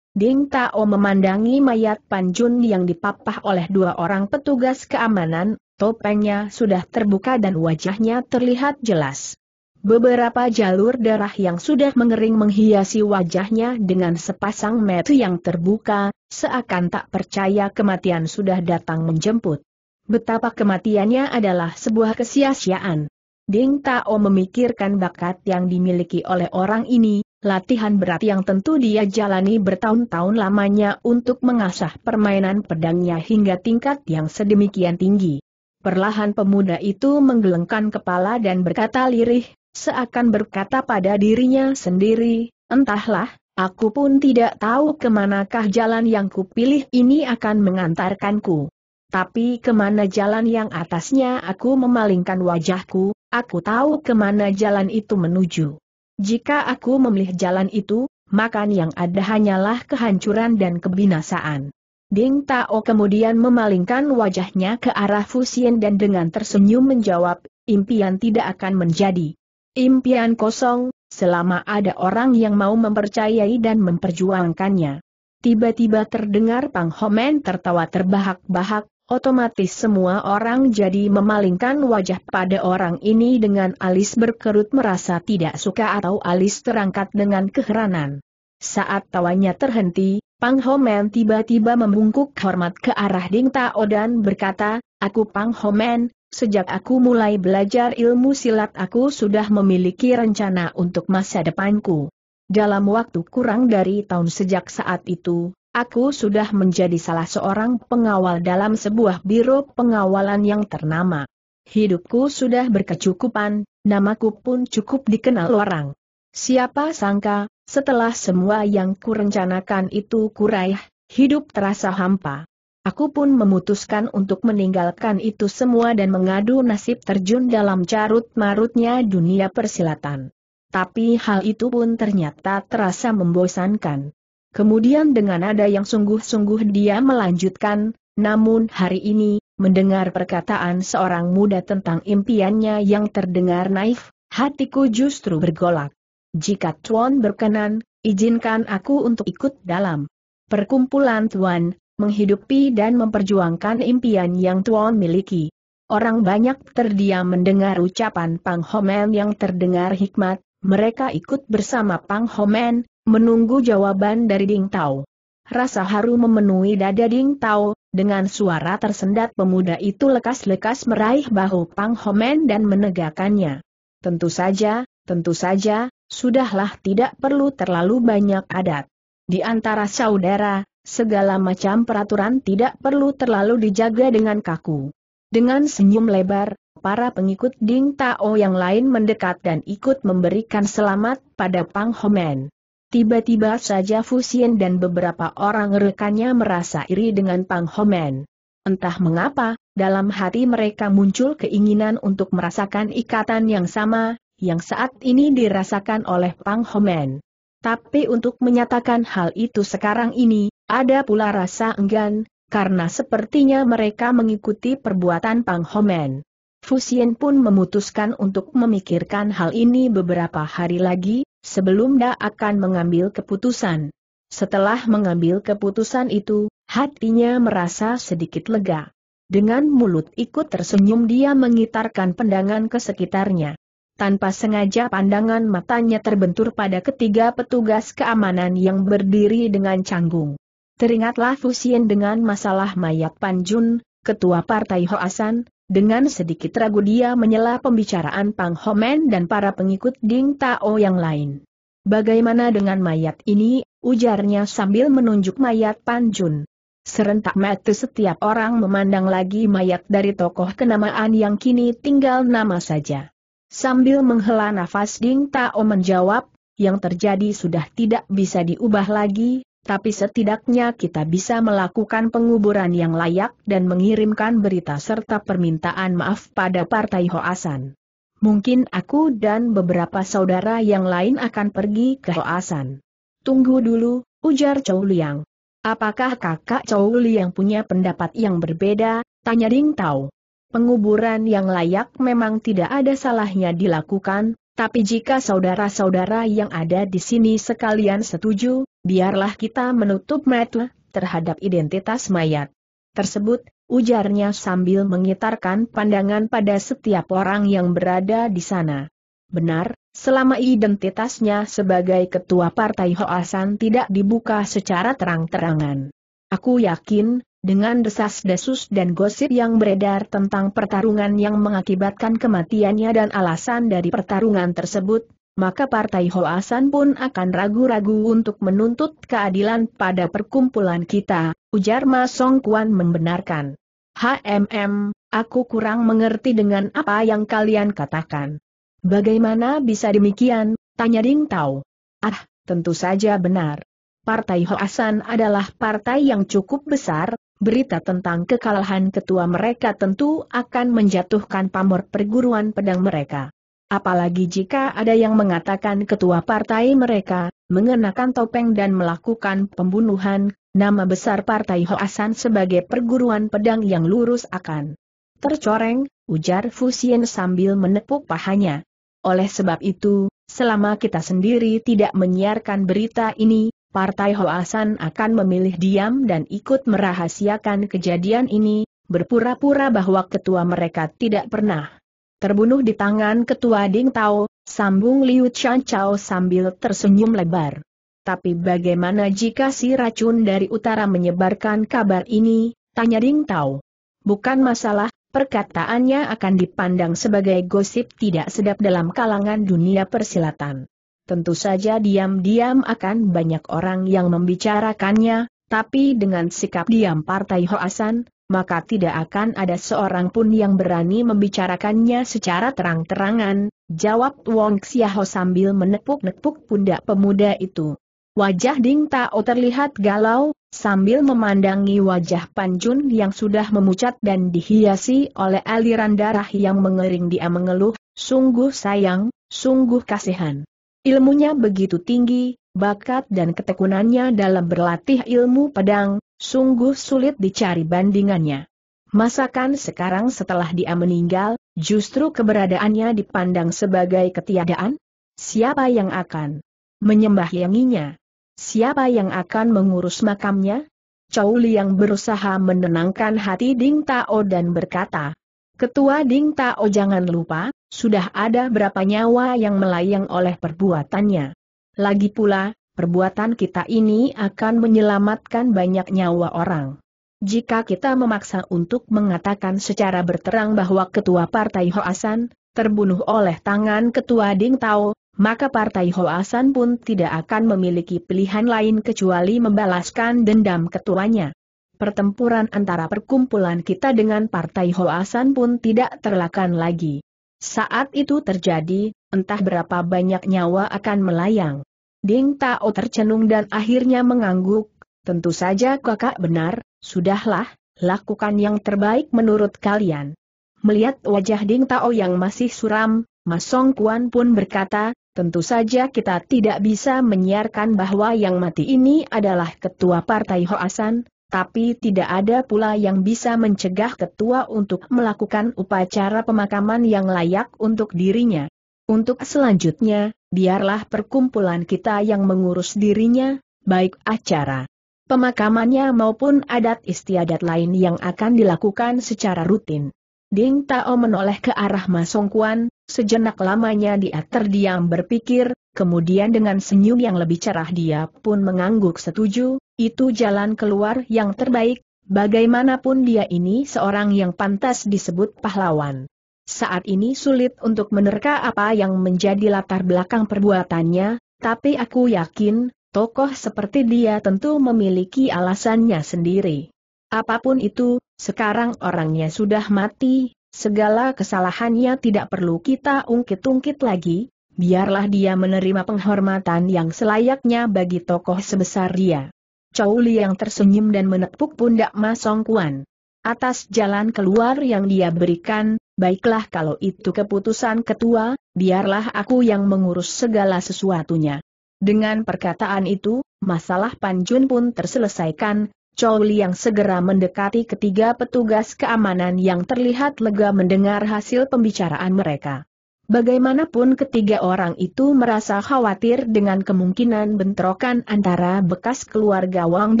Ding Tao memandangi mayat Panjun yang dipapah oleh dua orang petugas keamanan, topengnya sudah terbuka dan wajahnya terlihat jelas. Beberapa jalur darah yang sudah mengering menghiasi wajahnya dengan sepasang mata yang terbuka, seakan tak percaya kematian sudah datang menjemput. Betapa kematiannya adalah sebuah kesia-siaan. Ding Tao memikirkan bakat yang dimiliki oleh orang ini, latihan berat yang tentu dia jalani bertahun-tahun lamanya untuk mengasah permainan pedangnya hingga tingkat yang sedemikian tinggi. Perlahan pemuda itu menggelengkan kepala dan berkata lirih, Seakan berkata pada dirinya sendiri, entahlah, aku pun tidak tahu kemanakah jalan yang kupilih ini akan mengantarkanku. Tapi kemana jalan yang atasnya aku memalingkan wajahku, aku tahu kemana jalan itu menuju. Jika aku memilih jalan itu, maka yang ada hanyalah kehancuran dan kebinasaan. Ding Tao kemudian memalingkan wajahnya ke arah Fusien dan dengan tersenyum menjawab, impian tidak akan menjadi impian kosong, selama ada orang yang mau mempercayai dan memperjuangkannya. Tiba-tiba terdengar Pang Homen tertawa terbahak-bahak, otomatis semua orang jadi memalingkan wajah pada orang ini dengan alis berkerut merasa tidak suka atau alis terangkat dengan keheranan. Saat tawanya terhenti, Pang Homen tiba-tiba membungkuk hormat ke arah Ding Tao dan berkata, Aku Pang Homen, Sejak aku mulai belajar ilmu silat aku sudah memiliki rencana untuk masa depanku. Dalam waktu kurang dari tahun sejak saat itu, aku sudah menjadi salah seorang pengawal dalam sebuah biro pengawalan yang ternama. Hidupku sudah berkecukupan, namaku pun cukup dikenal orang. Siapa sangka, setelah semua yang kurencanakan itu kuraih, hidup terasa hampa. Aku pun memutuskan untuk meninggalkan itu semua dan mengadu nasib terjun dalam carut-marutnya dunia persilatan. Tapi hal itu pun ternyata terasa membosankan. Kemudian dengan nada yang sungguh-sungguh dia melanjutkan, namun hari ini, mendengar perkataan seorang muda tentang impiannya yang terdengar naif, hatiku justru bergolak. Jika Tuan berkenan, izinkan aku untuk ikut dalam perkumpulan Tuan, menghidupi dan memperjuangkan impian yang Tuan miliki. Orang banyak terdiam mendengar ucapan Pang Homen yang terdengar hikmat, mereka ikut bersama Pang Homen, menunggu jawaban dari Ding Tao. Rasa haru memenuhi dada Ding Tao, dengan suara tersendat pemuda itu lekas-lekas meraih bahu Pang Homen dan menegakkannya. Tentu saja, tentu saja, sudahlah tidak perlu terlalu banyak adat. Di antara saudara, segala macam peraturan tidak perlu terlalu dijaga dengan kaku. Dengan senyum lebar, para pengikut Ding Tao yang lain mendekat dan ikut memberikan selamat pada Pang Homen. Tiba-tiba saja Fusien dan beberapa orang rekannya merasa iri dengan Pang Homen. Entah mengapa, dalam hati mereka muncul keinginan untuk merasakan ikatan yang sama, yang saat ini dirasakan oleh Pang Homen. Tapi untuk menyatakan hal itu sekarang ini, ada pula rasa enggan, karena sepertinya mereka mengikuti perbuatan Pang Homen. Fusien pun memutuskan untuk memikirkan hal ini beberapa hari lagi, sebelum dia akan mengambil keputusan. Setelah mengambil keputusan itu, hatinya merasa sedikit lega. Dengan mulut ikut tersenyum dia mengitarkan pendangan ke sekitarnya. Tanpa sengaja pandangan matanya terbentur pada ketiga petugas keamanan yang berdiri dengan canggung. Teringatlah Fusien dengan masalah mayat Panjun, ketua partai Hoasan, dengan sedikit ragu dia menyela pembicaraan Pang Homen dan para pengikut Ding Tao yang lain. Bagaimana dengan mayat ini, ujarnya sambil menunjuk mayat Panjun. Serentak mata setiap orang memandang lagi mayat dari tokoh kenamaan yang kini tinggal nama saja. Sambil menghela nafas Ding Tao menjawab, yang terjadi sudah tidak bisa diubah lagi, tapi setidaknya kita bisa melakukan penguburan yang layak dan mengirimkan berita serta permintaan maaf pada Partai Hoasan. Mungkin aku dan beberapa saudara yang lain akan pergi ke Hoasan. Tunggu dulu, ujar Chow Liang. Apakah kakak Chow Liang punya pendapat yang berbeda? Tanya Ding Tao. Penguburan yang layak memang tidak ada salahnya dilakukan, tapi jika saudara-saudara yang ada di sini sekalian setuju, biarlah kita menutup mata terhadap identitas mayat tersebut, ujarnya sambil mengitarkan pandangan pada setiap orang yang berada di sana. Benar, selama identitasnya sebagai ketua partai Hoasan tidak dibuka secara terang-terangan. Aku yakin, dengan desas-desus dan gosip yang beredar tentang pertarungan yang mengakibatkan kematiannya dan alasan dari pertarungan tersebut, maka Partai Hoasan pun akan ragu-ragu untuk menuntut keadilan pada perkumpulan kita, ujar Ma Song Kuan membenarkan. HMM, aku kurang mengerti dengan apa yang kalian katakan. Bagaimana bisa demikian, tanya Ding Tao. Ah, tentu saja benar. Partai Hoasan adalah partai yang cukup besar, berita tentang kekalahan ketua mereka tentu akan menjatuhkan pamor perguruan pedang mereka. Apalagi jika ada yang mengatakan ketua partai mereka, mengenakan topeng dan melakukan pembunuhan, nama besar partai Hoasan sebagai perguruan pedang yang lurus akan tercoreng, ujar Fusien sambil menepuk pahanya. Oleh sebab itu, selama kita sendiri tidak menyiarkan berita ini, Partai Hoasan akan memilih diam dan ikut merahasiakan kejadian ini, berpura-pura bahwa ketua mereka tidak pernah Terbunuh di tangan ketua Ding Tao, sambung Liu Chan Chao sambil tersenyum lebar. Tapi bagaimana jika si racun dari utara menyebarkan kabar ini, tanya Ding Tao. Bukan masalah, perkataannya akan dipandang sebagai gosip tidak sedap dalam kalangan dunia persilatan. Tentu saja diam-diam akan banyak orang yang membicarakannya, tapi dengan sikap diam Partai Hoasan, maka tidak akan ada seorang pun yang berani membicarakannya secara terang-terangan, jawab Wong Xiaho sambil menepuk-nepuk pundak pemuda itu. Wajah Ding Tao terlihat galau, sambil memandangi wajah Panjun yang sudah memucat dan dihiasi oleh aliran darah yang mengering dia mengeluh, sungguh sayang, sungguh kasihan. Ilmunya begitu tinggi, bakat dan ketekunannya dalam berlatih ilmu pedang, Sungguh sulit dicari bandingannya. Masakan sekarang setelah dia meninggal, justru keberadaannya dipandang sebagai ketiadaan? Siapa yang akan menyembah yanginya? Siapa yang akan mengurus makamnya? Chow Liang berusaha menenangkan hati Ding Tao dan berkata, Ketua Ding Tao jangan lupa, sudah ada berapa nyawa yang melayang oleh perbuatannya. Lagi pula, perbuatan kita ini akan menyelamatkan banyak nyawa orang. Jika kita memaksa untuk mengatakan secara berterang bahwa Ketua Partai Hoasan terbunuh oleh tangan Ketua Ding Tao, maka Partai Hoasan pun tidak akan memiliki pilihan lain kecuali membalaskan dendam ketuanya pertempuran antara perkumpulan kita dengan Partai Hoasan pun tidak terlakan lagi. Saat itu terjadi, entah berapa banyak nyawa akan melayang. Ding Tao tercenung dan akhirnya mengangguk, tentu saja kakak benar, sudahlah, lakukan yang terbaik menurut kalian. Melihat wajah Ding Tao yang masih suram, Mas Song Kuan pun berkata, tentu saja kita tidak bisa menyiarkan bahwa yang mati ini adalah ketua partai Hoasan, tapi tidak ada pula yang bisa mencegah ketua untuk melakukan upacara pemakaman yang layak untuk dirinya. Untuk selanjutnya, biarlah perkumpulan kita yang mengurus dirinya, baik acara pemakamannya maupun adat istiadat lain yang akan dilakukan secara rutin. Ding Tao menoleh ke arah Masongkuan, sejenak lamanya dia terdiam berpikir, kemudian dengan senyum yang lebih cerah dia pun mengangguk setuju, itu jalan keluar yang terbaik, bagaimanapun dia ini seorang yang pantas disebut pahlawan. Saat ini sulit untuk menerka apa yang menjadi latar belakang perbuatannya, tapi aku yakin, tokoh seperti dia tentu memiliki alasannya sendiri. Apapun itu, sekarang orangnya sudah mati, segala kesalahannya tidak perlu kita ungkit-ungkit lagi, biarlah dia menerima penghormatan yang selayaknya bagi tokoh sebesar dia. Chow yang tersenyum dan menepuk pundak Masong Kuan. Atas jalan keluar yang dia berikan, baiklah kalau itu keputusan ketua, biarlah aku yang mengurus segala sesuatunya. Dengan perkataan itu, masalah Panjun pun terselesaikan, Chow Liang segera mendekati ketiga petugas keamanan yang terlihat lega mendengar hasil pembicaraan mereka. Bagaimanapun ketiga orang itu merasa khawatir dengan kemungkinan bentrokan antara bekas keluarga Wang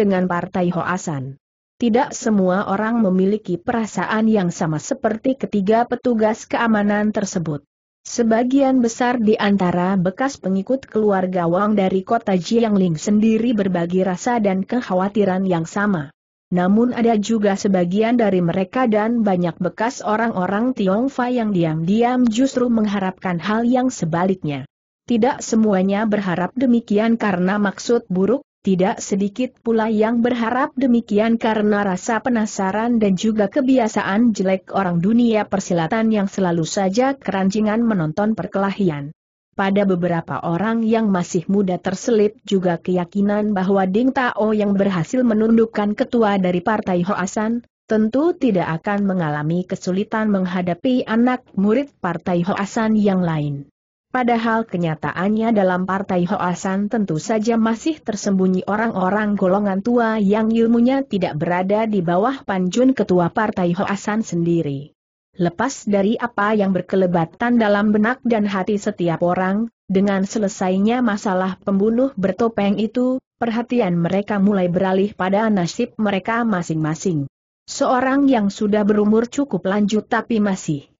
dengan Partai Hoasan. Tidak semua orang memiliki perasaan yang sama seperti ketiga petugas keamanan tersebut. Sebagian besar di antara bekas pengikut keluarga Wang dari kota Jiangling sendiri berbagi rasa dan kekhawatiran yang sama. Namun ada juga sebagian dari mereka dan banyak bekas orang-orang Tiongfa yang diam-diam justru mengharapkan hal yang sebaliknya. Tidak semuanya berharap demikian karena maksud buruk, tidak sedikit pula yang berharap demikian karena rasa penasaran dan juga kebiasaan jelek orang dunia persilatan yang selalu saja keranjingan menonton perkelahian. Pada beberapa orang yang masih muda terselip juga keyakinan bahwa Ding Tao yang berhasil menundukkan ketua dari Partai Hoasan, tentu tidak akan mengalami kesulitan menghadapi anak murid Partai Hoasan yang lain. Padahal kenyataannya dalam partai Hoasan tentu saja masih tersembunyi orang-orang golongan tua yang ilmunya tidak berada di bawah panjun ketua partai Hoasan sendiri. Lepas dari apa yang berkelebatan dalam benak dan hati setiap orang, dengan selesainya masalah pembunuh bertopeng itu, perhatian mereka mulai beralih pada nasib mereka masing-masing. Seorang yang sudah berumur cukup lanjut tapi masih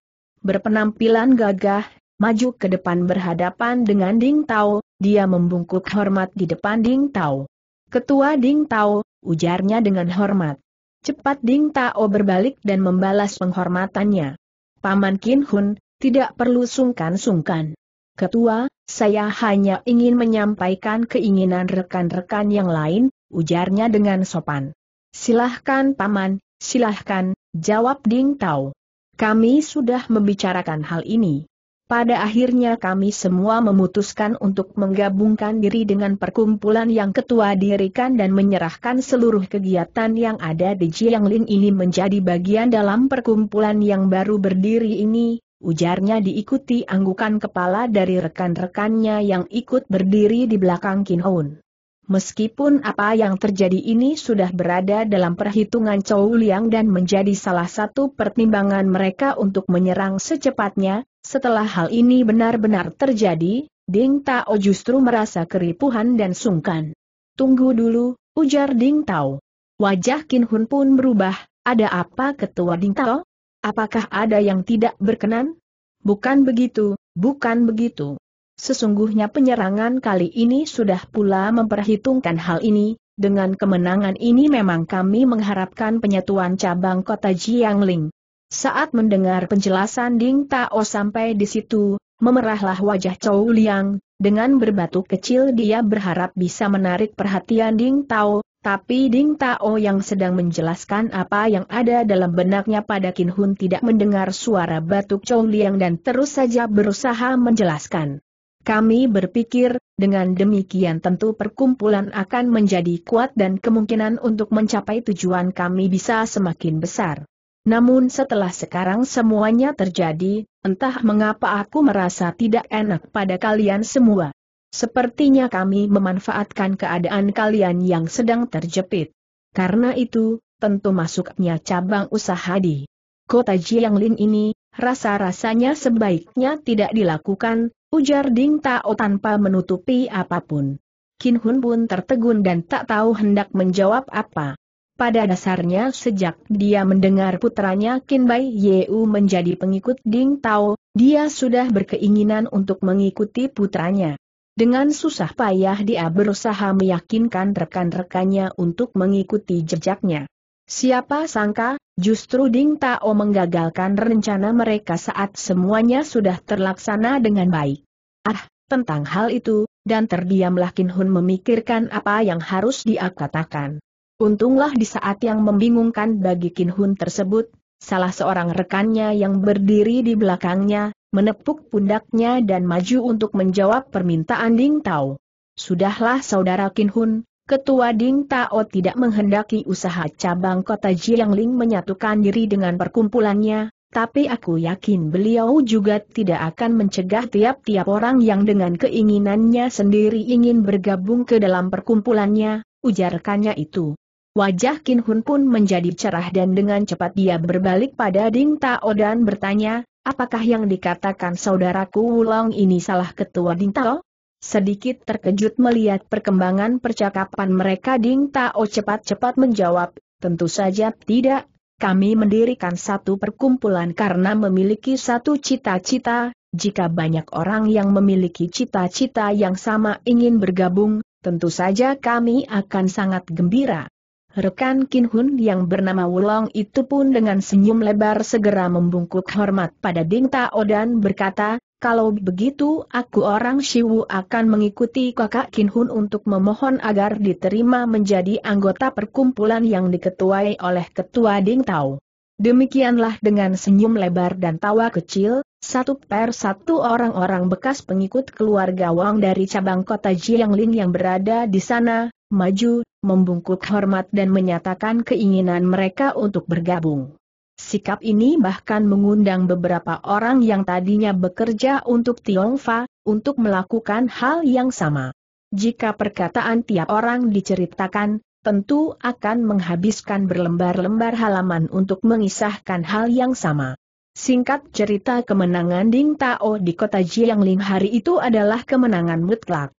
berpenampilan gagah, maju ke depan berhadapan dengan Ding Tao, dia membungkuk hormat di depan Ding Tao. Ketua Ding Tao, ujarnya dengan hormat. Cepat Ding Tao berbalik dan membalas penghormatannya. Paman Kin Hun, tidak perlu sungkan-sungkan. Ketua, saya hanya ingin menyampaikan keinginan rekan-rekan yang lain, ujarnya dengan sopan. Silahkan Paman, silahkan, jawab Ding Tao. Kami sudah membicarakan hal ini. Pada akhirnya kami semua memutuskan untuk menggabungkan diri dengan perkumpulan yang ketua dirikan dan menyerahkan seluruh kegiatan yang ada di Jiangling ini menjadi bagian dalam perkumpulan yang baru berdiri ini, ujarnya diikuti anggukan kepala dari rekan-rekannya yang ikut berdiri di belakang Hoon. Meskipun apa yang terjadi ini sudah berada dalam perhitungan Chow Liang dan menjadi salah satu pertimbangan mereka untuk menyerang secepatnya, setelah hal ini benar-benar terjadi, Ding Tao justru merasa keripuhan dan sungkan. Tunggu dulu, ujar Ding Tao. Wajah Kin Hun pun berubah, ada apa ketua Ding Tao? Apakah ada yang tidak berkenan? Bukan begitu, bukan begitu. Sesungguhnya penyerangan kali ini sudah pula memperhitungkan hal ini, dengan kemenangan ini memang kami mengharapkan penyatuan cabang kota Jiangling. Saat mendengar penjelasan Ding Tao sampai di situ, memerahlah wajah Chou Liang, dengan berbatu kecil dia berharap bisa menarik perhatian Ding Tao, tapi Ding Tao yang sedang menjelaskan apa yang ada dalam benaknya pada Kin Hun tidak mendengar suara batuk Chou Liang dan terus saja berusaha menjelaskan. Kami berpikir, dengan demikian tentu perkumpulan akan menjadi kuat dan kemungkinan untuk mencapai tujuan kami bisa semakin besar. Namun setelah sekarang semuanya terjadi, entah mengapa aku merasa tidak enak pada kalian semua. Sepertinya kami memanfaatkan keadaan kalian yang sedang terjepit. Karena itu, tentu masuknya cabang usaha di kota Jianglin ini, rasa-rasanya sebaiknya tidak dilakukan, ujar Ding Tao tanpa menutupi apapun. Kin Hun pun tertegun dan tak tahu hendak menjawab apa. Pada dasarnya sejak dia mendengar putranya Kin Bai Yeu menjadi pengikut Ding Tao, dia sudah berkeinginan untuk mengikuti putranya. Dengan susah payah dia berusaha meyakinkan rekan-rekannya untuk mengikuti jejaknya. Siapa sangka, justru Ding Tao menggagalkan rencana mereka saat semuanya sudah terlaksana dengan baik. Ah, tentang hal itu, dan terdiamlah Kin Hun memikirkan apa yang harus dia katakan. Untunglah di saat yang membingungkan bagi Kin Hun tersebut, salah seorang rekannya yang berdiri di belakangnya, menepuk pundaknya dan maju untuk menjawab permintaan Ding Tao. Sudahlah saudara Kin Hun, Ketua Ding Tao tidak menghendaki usaha cabang kota Jiangling menyatukan diri dengan perkumpulannya, tapi aku yakin beliau juga tidak akan mencegah tiap-tiap orang yang dengan keinginannya sendiri ingin bergabung ke dalam perkumpulannya, ujar rekannya itu. Wajah Kin Hun pun menjadi cerah dan dengan cepat dia berbalik pada Ding Tao dan bertanya, apakah yang dikatakan saudaraku Wulong ini salah ketua Ding Tao? Sedikit terkejut melihat perkembangan percakapan mereka Ding Tao cepat-cepat menjawab, tentu saja tidak, kami mendirikan satu perkumpulan karena memiliki satu cita-cita, jika banyak orang yang memiliki cita-cita yang sama ingin bergabung, tentu saja kami akan sangat gembira. Rekan Kin Hun yang bernama Wulong itu pun dengan senyum lebar segera membungkuk hormat pada Ding Tao dan berkata, kalau begitu aku orang Shiwu akan mengikuti kakak Kin Hun untuk memohon agar diterima menjadi anggota perkumpulan yang diketuai oleh ketua Ding Tao. Demikianlah dengan senyum lebar dan tawa kecil, satu per satu orang-orang bekas pengikut keluarga Wang dari cabang kota Jiangling yang berada di sana, maju, membungkuk hormat dan menyatakan keinginan mereka untuk bergabung. Sikap ini bahkan mengundang beberapa orang yang tadinya bekerja untuk Tiongfa, untuk melakukan hal yang sama. Jika perkataan tiap orang diceritakan, tentu akan menghabiskan berlembar-lembar halaman untuk mengisahkan hal yang sama. Singkat cerita kemenangan Ding Tao di kota Jiangling hari itu adalah kemenangan mutlak.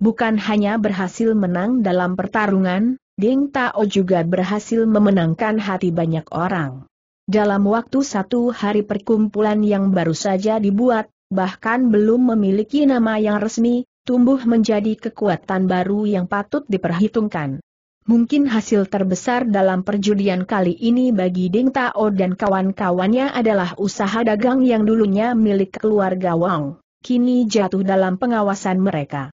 Bukan hanya berhasil menang dalam pertarungan, Ding Tao juga berhasil memenangkan hati banyak orang. Dalam waktu satu hari perkumpulan yang baru saja dibuat, bahkan belum memiliki nama yang resmi, tumbuh menjadi kekuatan baru yang patut diperhitungkan. Mungkin hasil terbesar dalam perjudian kali ini bagi Ding Tao dan kawan-kawannya adalah usaha dagang yang dulunya milik keluarga Wang, kini jatuh dalam pengawasan mereka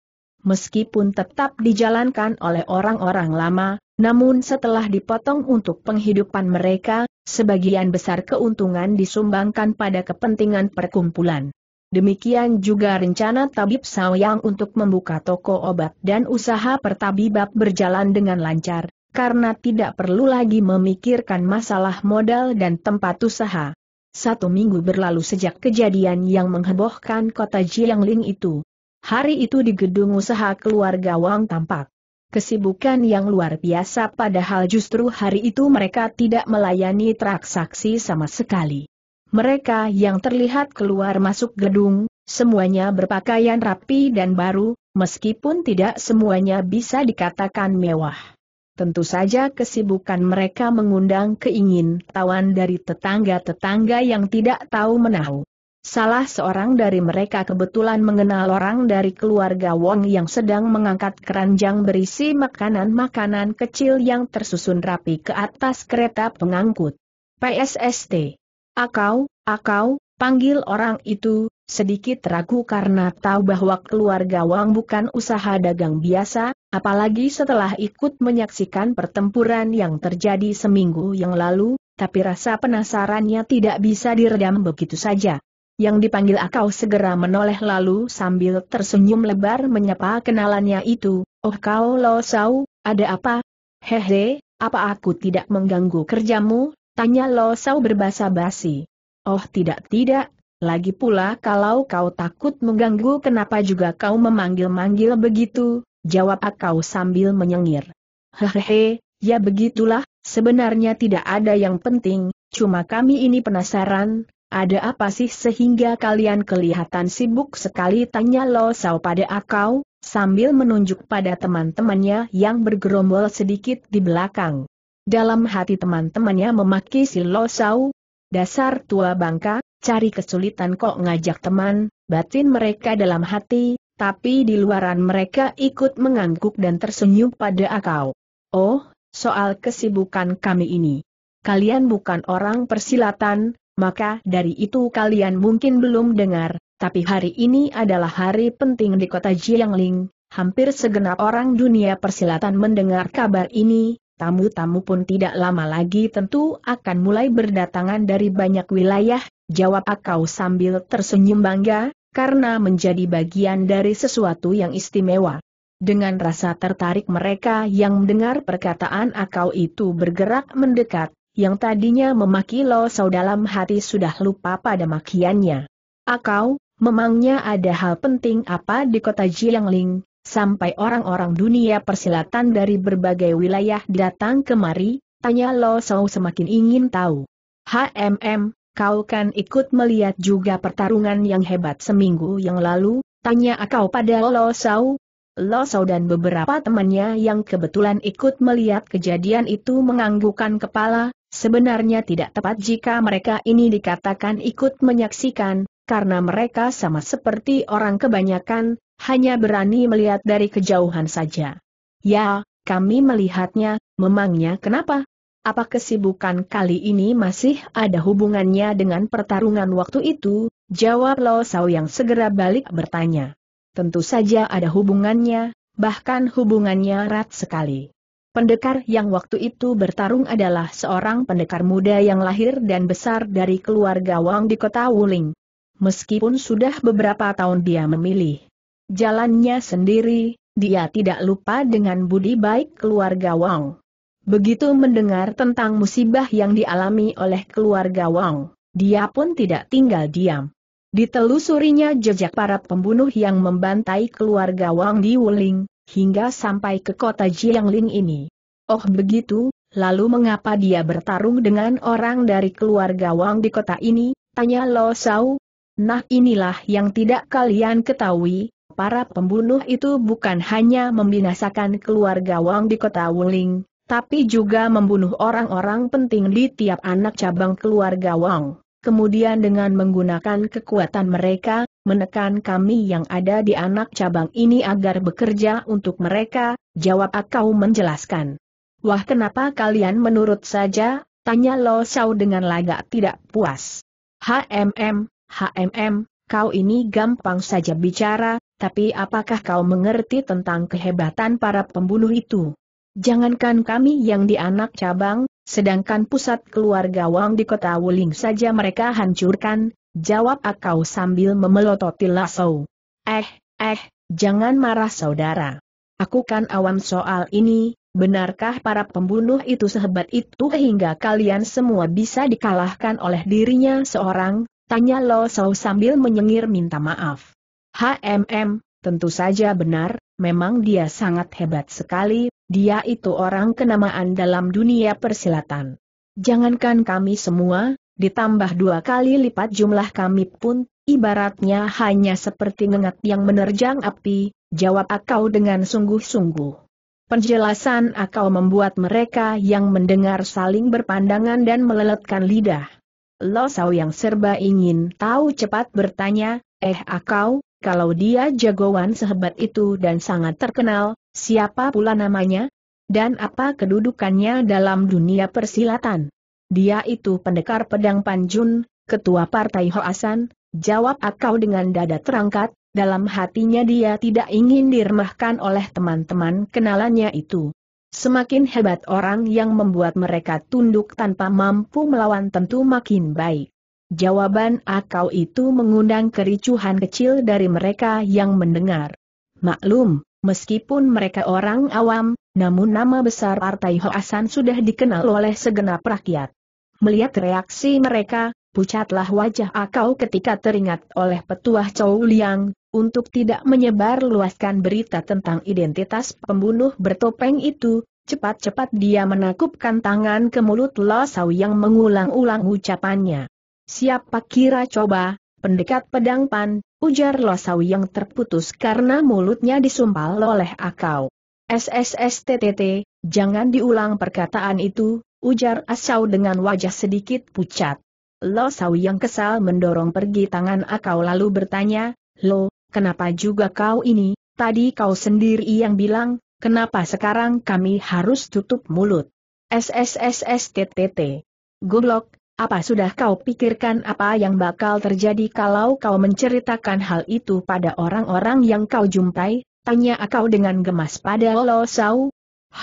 meskipun tetap dijalankan oleh orang-orang lama, namun setelah dipotong untuk penghidupan mereka, sebagian besar keuntungan disumbangkan pada kepentingan perkumpulan. Demikian juga rencana Tabib Sawyang untuk membuka toko obat dan usaha pertabibab berjalan dengan lancar, karena tidak perlu lagi memikirkan masalah modal dan tempat usaha. Satu minggu berlalu sejak kejadian yang menghebohkan kota Jiangling itu. Hari itu di gedung usaha keluarga Wang tampak. Kesibukan yang luar biasa padahal justru hari itu mereka tidak melayani transaksi sama sekali. Mereka yang terlihat keluar masuk gedung, semuanya berpakaian rapi dan baru, meskipun tidak semuanya bisa dikatakan mewah. Tentu saja kesibukan mereka mengundang keingin tawan dari tetangga-tetangga yang tidak tahu menahu. Salah seorang dari mereka kebetulan mengenal orang dari keluarga Wong yang sedang mengangkat keranjang berisi makanan-makanan kecil yang tersusun rapi ke atas kereta pengangkut. PSST. Akau, akau, panggil orang itu, sedikit ragu karena tahu bahwa keluarga Wong bukan usaha dagang biasa, apalagi setelah ikut menyaksikan pertempuran yang terjadi seminggu yang lalu, tapi rasa penasarannya tidak bisa diredam begitu saja yang dipanggil Akau segera menoleh lalu sambil tersenyum lebar menyapa kenalannya itu, Oh kau Lo Sau, ada apa? Hehe, apa aku tidak mengganggu kerjamu? Tanya Lo Sau berbahasa basi. Oh tidak tidak, lagi pula kalau kau takut mengganggu kenapa juga kau memanggil-manggil begitu, jawab Akau sambil menyengir. Hehe, ya begitulah, sebenarnya tidak ada yang penting, cuma kami ini penasaran, ada apa sih sehingga kalian kelihatan sibuk sekali tanya Lo Sao pada akau, sambil menunjuk pada teman-temannya yang bergerombol sedikit di belakang. Dalam hati teman-temannya memaki si Lo Sao, dasar tua bangka, cari kesulitan kok ngajak teman, batin mereka dalam hati, tapi di luaran mereka ikut mengangguk dan tersenyum pada akau. Oh, soal kesibukan kami ini. Kalian bukan orang persilatan, maka dari itu kalian mungkin belum dengar, tapi hari ini adalah hari penting di kota Jiangling, hampir segenap orang dunia persilatan mendengar kabar ini, tamu-tamu pun tidak lama lagi tentu akan mulai berdatangan dari banyak wilayah, jawab Akau sambil tersenyum bangga, karena menjadi bagian dari sesuatu yang istimewa. Dengan rasa tertarik mereka yang mendengar perkataan Akau itu bergerak mendekat, yang tadinya memaki Lo Sau dalam hati sudah lupa pada makiannya. Akau, memangnya ada hal penting apa di kota Jiangling, sampai orang-orang dunia persilatan dari berbagai wilayah datang kemari, tanya Lo Sau semakin ingin tahu. HMM, kau kan ikut melihat juga pertarungan yang hebat seminggu yang lalu, tanya Akau pada Lo Sau, lo sau dan beberapa temannya yang kebetulan ikut melihat kejadian itu menganggukkan kepala, Sebenarnya tidak tepat jika mereka ini dikatakan ikut menyaksikan, karena mereka sama seperti orang kebanyakan, hanya berani melihat dari kejauhan saja. Ya, kami melihatnya, memangnya kenapa? Apa kesibukan kali ini masih ada hubungannya dengan pertarungan waktu itu? Jawab Lo Sau yang segera balik bertanya. Tentu saja ada hubungannya, bahkan hubungannya erat sekali. Pendekar yang waktu itu bertarung adalah seorang pendekar muda yang lahir dan besar dari keluarga Wang di kota Wuling. Meskipun sudah beberapa tahun dia memilih jalannya sendiri, dia tidak lupa dengan budi baik keluarga Wang. Begitu mendengar tentang musibah yang dialami oleh keluarga Wang, dia pun tidak tinggal diam. Ditelusurinya jejak para pembunuh yang membantai keluarga Wang di Wuling, hingga sampai ke kota Jiangling ini. Oh begitu, lalu mengapa dia bertarung dengan orang dari keluarga Wang di kota ini, tanya Lo Sau. Nah inilah yang tidak kalian ketahui, para pembunuh itu bukan hanya membinasakan keluarga Wang di kota Wuling, tapi juga membunuh orang-orang penting di tiap anak cabang keluarga Wang. Kemudian dengan menggunakan kekuatan mereka, menekan kami yang ada di anak cabang ini agar bekerja untuk mereka, jawab Akau menjelaskan. Wah kenapa kalian menurut saja, tanya Lo Sau dengan lagak tidak puas. HMM, HMM, kau ini gampang saja bicara, tapi apakah kau mengerti tentang kehebatan para pembunuh itu? Jangankan kami yang di anak cabang, sedangkan pusat keluarga Wang di kota Wuling saja mereka hancurkan, jawab Akau sambil memelototi lasso. Eh, eh, jangan marah saudara. Aku kan awam soal ini, benarkah para pembunuh itu sehebat itu hingga kalian semua bisa dikalahkan oleh dirinya seorang? Tanya Losau sambil menyengir minta maaf. HMM, tentu saja benar, memang dia sangat hebat sekali, dia itu orang kenamaan dalam dunia persilatan. Jangankan kami semua, ditambah dua kali lipat jumlah kami pun, ibaratnya hanya seperti ngengat yang menerjang api, jawab Akau dengan sungguh-sungguh. Penjelasan Akau membuat mereka yang mendengar saling berpandangan dan meleletkan lidah. Lo Losau yang serba ingin tahu cepat bertanya, eh Akau, kalau dia jagoan sehebat itu dan sangat terkenal, siapa pula namanya? Dan apa kedudukannya dalam dunia persilatan? Dia itu pendekar pedang Panjun, ketua partai Hoasan, jawab Akau dengan dada terangkat, dalam hatinya dia tidak ingin diremahkan oleh teman-teman kenalannya itu. Semakin hebat orang yang membuat mereka tunduk tanpa mampu melawan tentu makin baik. Jawaban Akau itu mengundang kericuhan kecil dari mereka yang mendengar. Maklum, Meskipun mereka orang awam, namun nama besar Partai Hoasan sudah dikenal oleh segenap rakyat. Melihat reaksi mereka, pucatlah wajah Akau ketika teringat oleh petuah Chow Liang, untuk tidak menyebar luaskan berita tentang identitas pembunuh bertopeng itu, cepat-cepat dia menakupkan tangan ke mulut Losau yang mengulang-ulang ucapannya. Siapa kira coba, pendekat pedang pan, ujar Losau yang terputus karena mulutnya disumpal oleh Akau. SSSTTT, jangan diulang perkataan itu, ujar Asau dengan wajah sedikit pucat. Lo Sau yang kesal mendorong pergi tangan Akau lalu bertanya, Lo, kenapa juga kau ini, tadi kau sendiri yang bilang, kenapa sekarang kami harus tutup mulut? SSSSTTT. Goblok, apa sudah kau pikirkan apa yang bakal terjadi kalau kau menceritakan hal itu pada orang-orang yang kau jumpai? Tanya akau dengan gemas pada Lo Sau.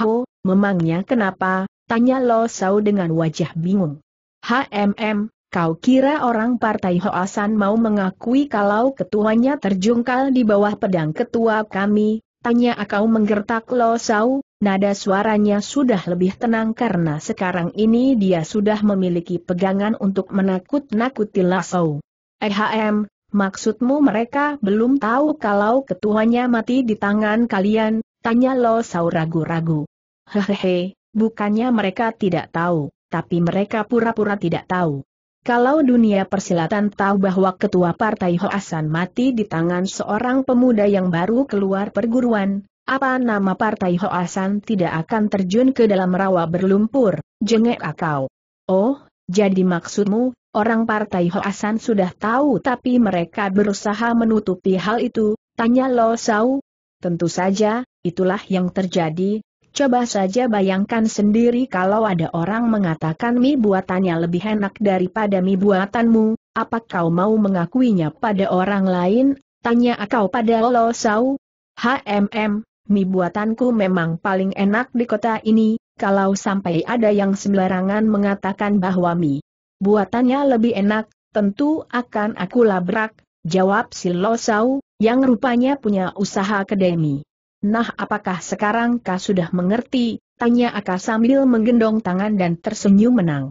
Ho, memangnya kenapa? Tanya Lo Sau dengan wajah bingung. HMM, kau kira orang partai Hoasan mau mengakui kalau ketuanya terjungkal di bawah pedang ketua kami? Tanya akau menggertak Lo Sau, nada suaranya sudah lebih tenang karena sekarang ini dia sudah memiliki pegangan untuk menakut-nakuti Lasau. EHM, Maksudmu mereka belum tahu kalau ketuanya mati di tangan kalian? Tanya Lo Sau ragu-ragu. Hehehe, bukannya mereka tidak tahu, tapi mereka pura-pura tidak tahu. Kalau dunia persilatan tahu bahwa ketua partai Hoasan mati di tangan seorang pemuda yang baru keluar perguruan, apa nama partai Hoasan tidak akan terjun ke dalam rawa berlumpur, jengek akau. Oh, jadi maksudmu, orang partai Hoasan sudah tahu tapi mereka berusaha menutupi hal itu, tanya Lo Sau. Tentu saja, itulah yang terjadi, coba saja bayangkan sendiri kalau ada orang mengatakan mie buatannya lebih enak daripada mie buatanmu, apa kau mau mengakuinya pada orang lain, tanya kau pada Lo Sau. HMM, mie buatanku memang paling enak di kota ini, kalau sampai ada yang sembarangan mengatakan bahwa mie buatannya lebih enak, tentu akan aku labrak, jawab si Losau, yang rupanya punya usaha kedai mie. Nah apakah sekarang kau sudah mengerti, tanya Aka sambil menggendong tangan dan tersenyum menang.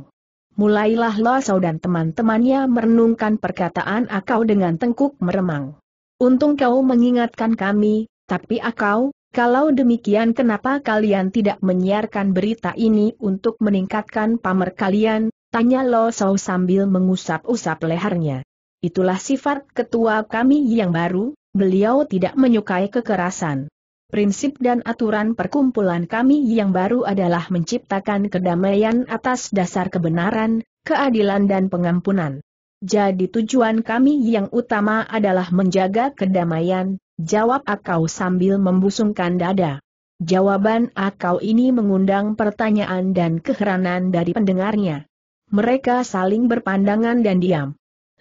Mulailah Losau dan teman-temannya merenungkan perkataan Akau dengan tengkuk meremang. Untung kau mengingatkan kami, tapi Akau, kalau demikian kenapa kalian tidak menyiarkan berita ini untuk meningkatkan pamer kalian? Tanya Lo Sau sambil mengusap-usap lehernya. Itulah sifat ketua kami yang baru, beliau tidak menyukai kekerasan. Prinsip dan aturan perkumpulan kami yang baru adalah menciptakan kedamaian atas dasar kebenaran, keadilan dan pengampunan. Jadi tujuan kami yang utama adalah menjaga kedamaian, Jawab Akau sambil membusungkan dada. Jawaban Akau ini mengundang pertanyaan dan keheranan dari pendengarnya. Mereka saling berpandangan dan diam.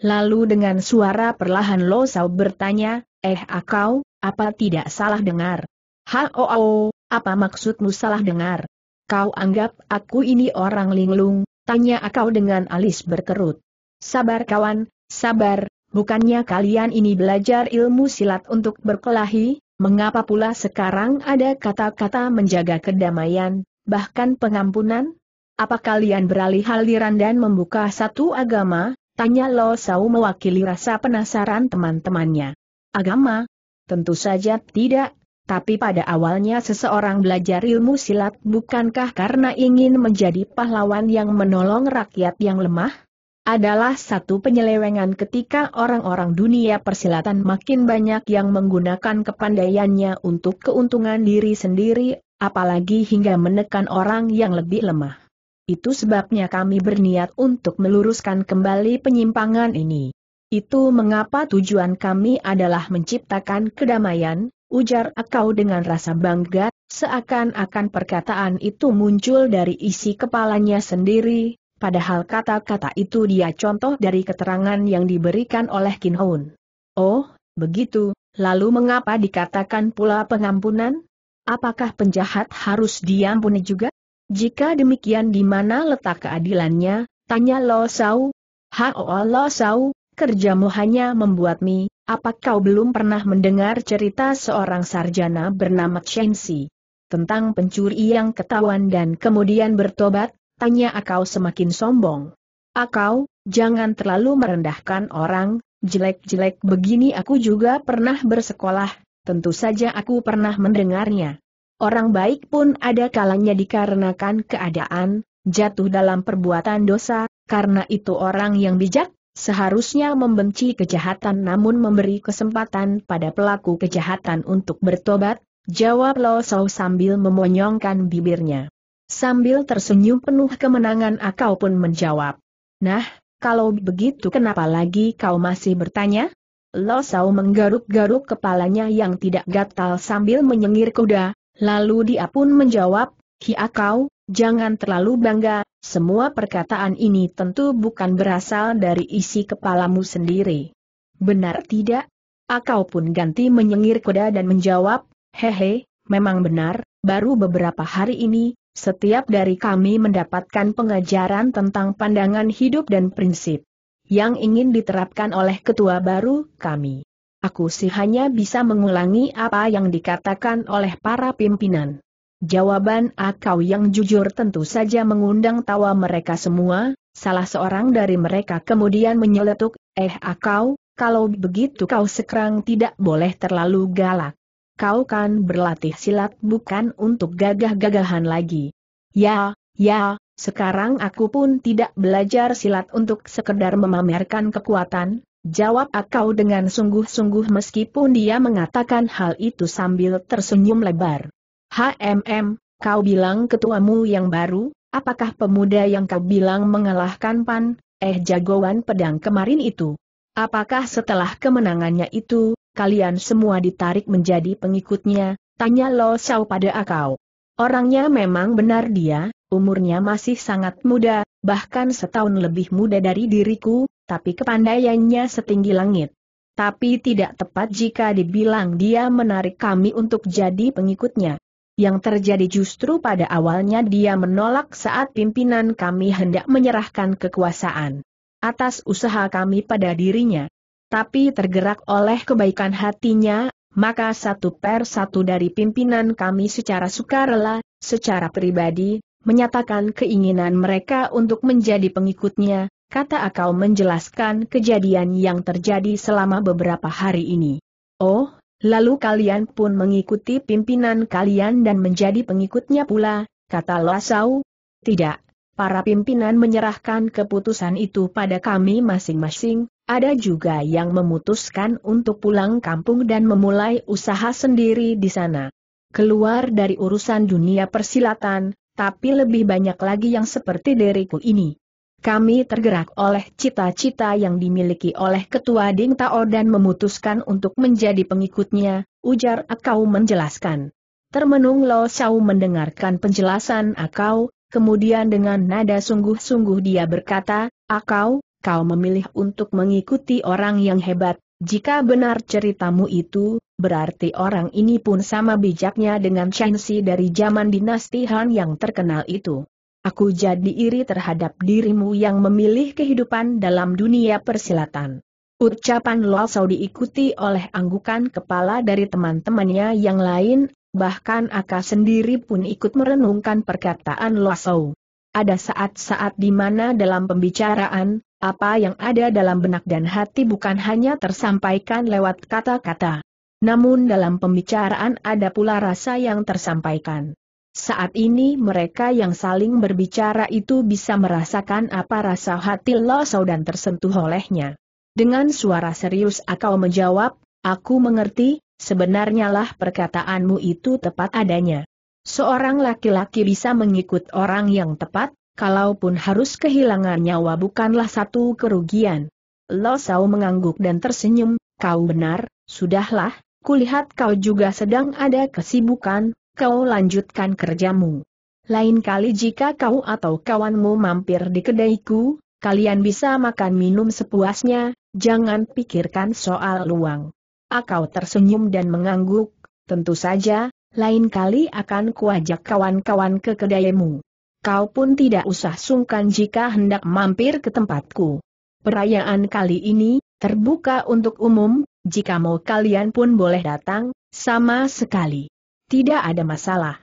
Lalu dengan suara perlahan Lo Losau bertanya, Eh Akau, apa tidak salah dengar? Ha oh, oh, apa maksudmu salah dengar? Kau anggap aku ini orang linglung, tanya Akau dengan alis berkerut. Sabar kawan, sabar, Bukannya kalian ini belajar ilmu silat untuk berkelahi, mengapa pula sekarang ada kata-kata menjaga kedamaian, bahkan pengampunan? Apa kalian beralih aliran dan membuka satu agama? Tanya Lo Sau mewakili rasa penasaran teman-temannya. Agama? Tentu saja tidak, tapi pada awalnya seseorang belajar ilmu silat bukankah karena ingin menjadi pahlawan yang menolong rakyat yang lemah? adalah satu penyelewengan ketika orang-orang dunia persilatan makin banyak yang menggunakan kepandaiannya untuk keuntungan diri sendiri, apalagi hingga menekan orang yang lebih lemah. Itu sebabnya kami berniat untuk meluruskan kembali penyimpangan ini. Itu mengapa tujuan kami adalah menciptakan kedamaian, ujar Akau dengan rasa bangga, seakan-akan perkataan itu muncul dari isi kepalanya sendiri, padahal kata-kata itu dia contoh dari keterangan yang diberikan oleh Kin Hoon. Oh, begitu, lalu mengapa dikatakan pula pengampunan? Apakah penjahat harus diampuni juga? Jika demikian di mana letak keadilannya, tanya Lo Sau. Hao Lo Sau, kerjamu hanya membuat mie, apa kau belum pernah mendengar cerita seorang sarjana bernama Chen Si Tentang pencuri yang ketahuan dan kemudian bertobat, Tanya Akau semakin sombong. Akau, jangan terlalu merendahkan orang, jelek-jelek begini aku juga pernah bersekolah, tentu saja aku pernah mendengarnya. Orang baik pun ada kalanya dikarenakan keadaan, jatuh dalam perbuatan dosa, karena itu orang yang bijak, seharusnya membenci kejahatan namun memberi kesempatan pada pelaku kejahatan untuk bertobat, jawab Lo Sau sambil memonyongkan bibirnya. Sambil tersenyum penuh kemenangan Akau pun menjawab. Nah, kalau begitu kenapa lagi kau masih bertanya? Lo Sao menggaruk-garuk kepalanya yang tidak gatal sambil menyengir kuda, lalu dia pun menjawab, Hi Akau, jangan terlalu bangga, semua perkataan ini tentu bukan berasal dari isi kepalamu sendiri. Benar tidak? Akau pun ganti menyengir kuda dan menjawab, Hehe, memang benar, baru beberapa hari ini, setiap dari kami mendapatkan pengajaran tentang pandangan hidup dan prinsip yang ingin diterapkan oleh ketua baru kami. Aku sih hanya bisa mengulangi apa yang dikatakan oleh para pimpinan. Jawaban akau ah, yang jujur tentu saja mengundang tawa mereka semua, salah seorang dari mereka kemudian menyeletuk, eh akau, ah, kalau begitu kau sekarang tidak boleh terlalu galak kau kan berlatih silat bukan untuk gagah-gagahan lagi. Ya, ya, sekarang aku pun tidak belajar silat untuk sekedar memamerkan kekuatan, jawab Akau dengan sungguh-sungguh meskipun dia mengatakan hal itu sambil tersenyum lebar. HMM, kau bilang ketuamu yang baru, apakah pemuda yang kau bilang mengalahkan Pan, eh jagoan pedang kemarin itu? Apakah setelah kemenangannya itu, kalian semua ditarik menjadi pengikutnya, tanya Lo Xiao pada Akau. Orangnya memang benar dia, umurnya masih sangat muda, bahkan setahun lebih muda dari diriku, tapi kepandaiannya setinggi langit. Tapi tidak tepat jika dibilang dia menarik kami untuk jadi pengikutnya. Yang terjadi justru pada awalnya dia menolak saat pimpinan kami hendak menyerahkan kekuasaan. Atas usaha kami pada dirinya, tapi tergerak oleh kebaikan hatinya, maka satu per satu dari pimpinan kami secara sukarela, secara pribadi, menyatakan keinginan mereka untuk menjadi pengikutnya, kata Akau menjelaskan kejadian yang terjadi selama beberapa hari ini. Oh, lalu kalian pun mengikuti pimpinan kalian dan menjadi pengikutnya pula, kata Lasau. Tidak, Para pimpinan menyerahkan keputusan itu pada kami masing-masing, ada juga yang memutuskan untuk pulang kampung dan memulai usaha sendiri di sana. Keluar dari urusan dunia persilatan, tapi lebih banyak lagi yang seperti diriku ini. Kami tergerak oleh cita-cita yang dimiliki oleh Ketua Ding Tao dan memutuskan untuk menjadi pengikutnya, ujar Akau menjelaskan. Termenung Lo Xiao mendengarkan penjelasan Akau, Kemudian dengan nada sungguh-sungguh dia berkata, Akau, kau memilih untuk mengikuti orang yang hebat, jika benar ceritamu itu, berarti orang ini pun sama bijaknya dengan Shensi dari zaman dinasti Han yang terkenal itu. Aku jadi iri terhadap dirimu yang memilih kehidupan dalam dunia persilatan. Ucapan Lao Sao diikuti oleh anggukan kepala dari teman-temannya yang lain, bahkan Aka sendiri pun ikut merenungkan perkataan Lasau. Ada saat-saat di mana dalam pembicaraan, apa yang ada dalam benak dan hati bukan hanya tersampaikan lewat kata-kata. Namun dalam pembicaraan ada pula rasa yang tersampaikan. Saat ini mereka yang saling berbicara itu bisa merasakan apa rasa hati Lasau dan tersentuh olehnya. Dengan suara serius Akau menjawab, aku mengerti, Sebenarnya lah perkataanmu itu tepat adanya. Seorang laki-laki bisa mengikut orang yang tepat, kalaupun harus kehilangan nyawa bukanlah satu kerugian. Lo Sau mengangguk dan tersenyum, kau benar, sudahlah, kulihat kau juga sedang ada kesibukan, kau lanjutkan kerjamu. Lain kali jika kau atau kawanmu mampir di kedaiku, kalian bisa makan minum sepuasnya, jangan pikirkan soal luang. Akau tersenyum dan mengangguk, tentu saja, lain kali akan kuajak kawan-kawan ke kedaimu. Kau pun tidak usah sungkan jika hendak mampir ke tempatku. Perayaan kali ini, terbuka untuk umum, jika mau kalian pun boleh datang, sama sekali. Tidak ada masalah.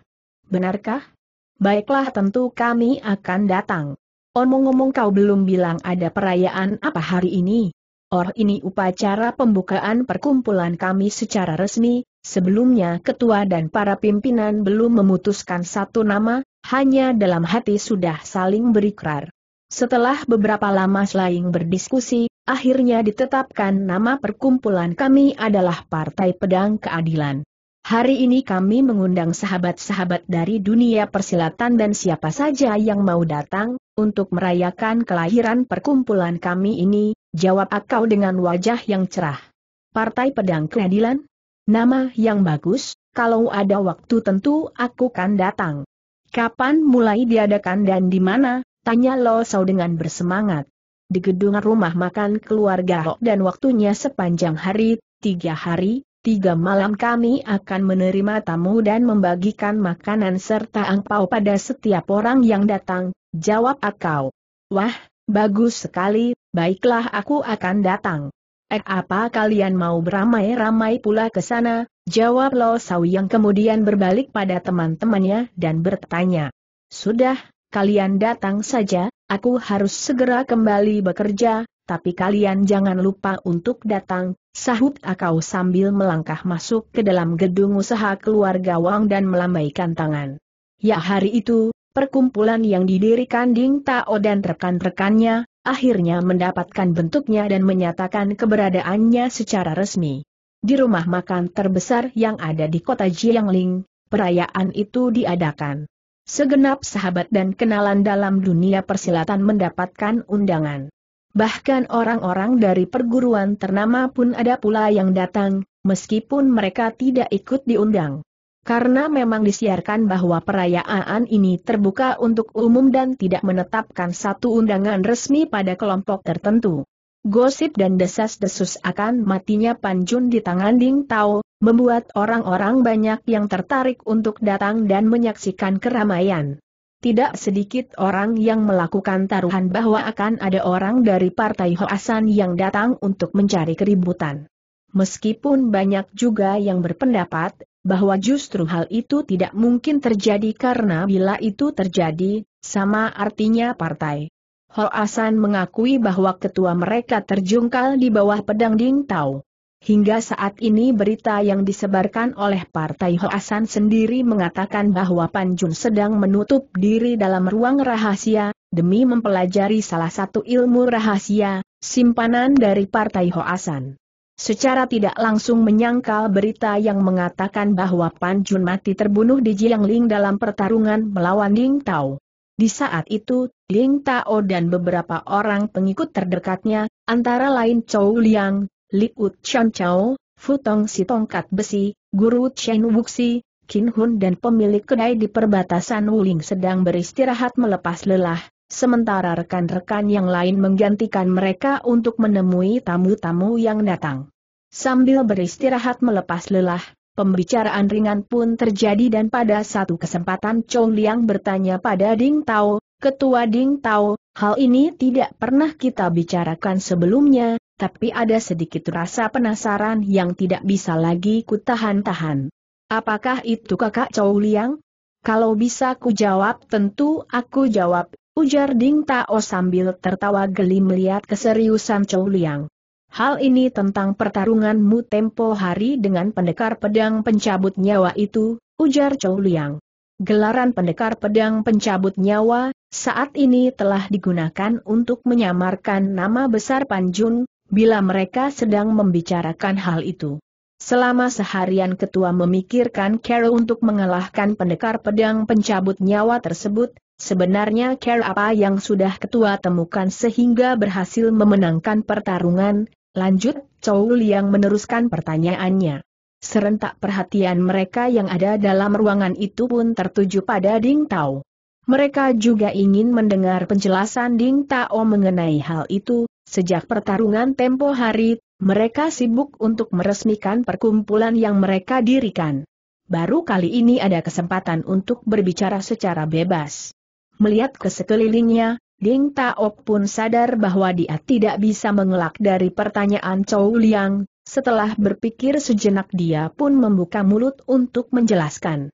Benarkah? Baiklah tentu kami akan datang. Omong-omong kau belum bilang ada perayaan apa hari ini? Or ini upacara pembukaan perkumpulan kami secara resmi, sebelumnya ketua dan para pimpinan belum memutuskan satu nama, hanya dalam hati sudah saling berikrar. Setelah beberapa lama selain berdiskusi, akhirnya ditetapkan nama perkumpulan kami adalah Partai Pedang Keadilan. Hari ini kami mengundang sahabat-sahabat dari dunia persilatan dan siapa saja yang mau datang, untuk merayakan kelahiran perkumpulan kami ini, Jawab akau dengan wajah yang cerah. Partai Pedang Keadilan? Nama yang bagus, kalau ada waktu tentu aku kan datang. Kapan mulai diadakan dan di mana? Tanya Lo Sau dengan bersemangat. Di gedung rumah makan keluarga Ho dan waktunya sepanjang hari, tiga hari, Tiga malam kami akan menerima tamu dan membagikan makanan serta angpau pada setiap orang yang datang, jawab Akau. Wah, bagus sekali, Baiklah aku akan datang. Eh apa kalian mau beramai-ramai pula ke sana? Jawab Lo Sau yang kemudian berbalik pada teman-temannya dan bertanya. Sudah, kalian datang saja, aku harus segera kembali bekerja, tapi kalian jangan lupa untuk datang, sahut Akau sambil melangkah masuk ke dalam gedung usaha keluarga Wang dan melambaikan tangan. Ya hari itu, perkumpulan yang didirikan Ding Tao dan rekan-rekannya, akhirnya mendapatkan bentuknya dan menyatakan keberadaannya secara resmi. Di rumah makan terbesar yang ada di kota Jiangling, perayaan itu diadakan. Segenap sahabat dan kenalan dalam dunia persilatan mendapatkan undangan. Bahkan orang-orang dari perguruan ternama pun ada pula yang datang, meskipun mereka tidak ikut diundang karena memang disiarkan bahwa perayaan ini terbuka untuk umum dan tidak menetapkan satu undangan resmi pada kelompok tertentu. Gosip dan desas-desus akan matinya Panjun di tangan Ding Tao, membuat orang-orang banyak yang tertarik untuk datang dan menyaksikan keramaian. Tidak sedikit orang yang melakukan taruhan bahwa akan ada orang dari Partai Hoasan yang datang untuk mencari keributan. Meskipun banyak juga yang berpendapat bahwa justru hal itu tidak mungkin terjadi karena bila itu terjadi, sama artinya partai. Hoasan mengakui bahwa ketua mereka terjungkal di bawah pedang Ding Tao. Hingga saat ini berita yang disebarkan oleh Partai Hoasan sendiri mengatakan bahwa Jun sedang menutup diri dalam ruang rahasia, demi mempelajari salah satu ilmu rahasia, simpanan dari Partai Hoasan secara tidak langsung menyangkal berita yang mengatakan bahwa Pan Jun mati terbunuh di Jiangling dalam pertarungan melawan Ling Tao. Di saat itu, Ling Tao dan beberapa orang pengikut terdekatnya, antara lain Chou Liang, Liut Chan Chao, Futong si tongkat besi, Guru Chen Wuxi, Qin Hun dan pemilik kedai di perbatasan Wuling sedang beristirahat melepas lelah, sementara rekan-rekan yang lain menggantikan mereka untuk menemui tamu-tamu yang datang. Sambil beristirahat melepas lelah, pembicaraan ringan pun terjadi dan pada satu kesempatan Chow Liang bertanya pada Ding Tao, Ketua Ding Tao, hal ini tidak pernah kita bicarakan sebelumnya, tapi ada sedikit rasa penasaran yang tidak bisa lagi kutahan-tahan. Apakah itu kakak Chow Liang? Kalau bisa ku jawab tentu aku jawab, ujar Ding Tao sambil tertawa geli melihat keseriusan Chou Liang. Hal ini tentang pertarunganmu tempo hari dengan pendekar pedang pencabut nyawa itu, ujar Chou Liang. Gelaran pendekar pedang pencabut nyawa, saat ini telah digunakan untuk menyamarkan nama besar Panjun, bila mereka sedang membicarakan hal itu. Selama seharian ketua memikirkan Carol untuk mengalahkan pendekar pedang pencabut nyawa tersebut, Sebenarnya care apa yang sudah ketua temukan sehingga berhasil memenangkan pertarungan, lanjut Chow Liang meneruskan pertanyaannya. Serentak perhatian mereka yang ada dalam ruangan itu pun tertuju pada Ding Tao. Mereka juga ingin mendengar penjelasan Ding Tao mengenai hal itu, sejak pertarungan tempo hari, mereka sibuk untuk meresmikan perkumpulan yang mereka dirikan. Baru kali ini ada kesempatan untuk berbicara secara bebas. Melihat ke sekelilingnya, Ding Taok pun sadar bahwa dia tidak bisa mengelak dari pertanyaan Chow Liang, setelah berpikir sejenak dia pun membuka mulut untuk menjelaskan.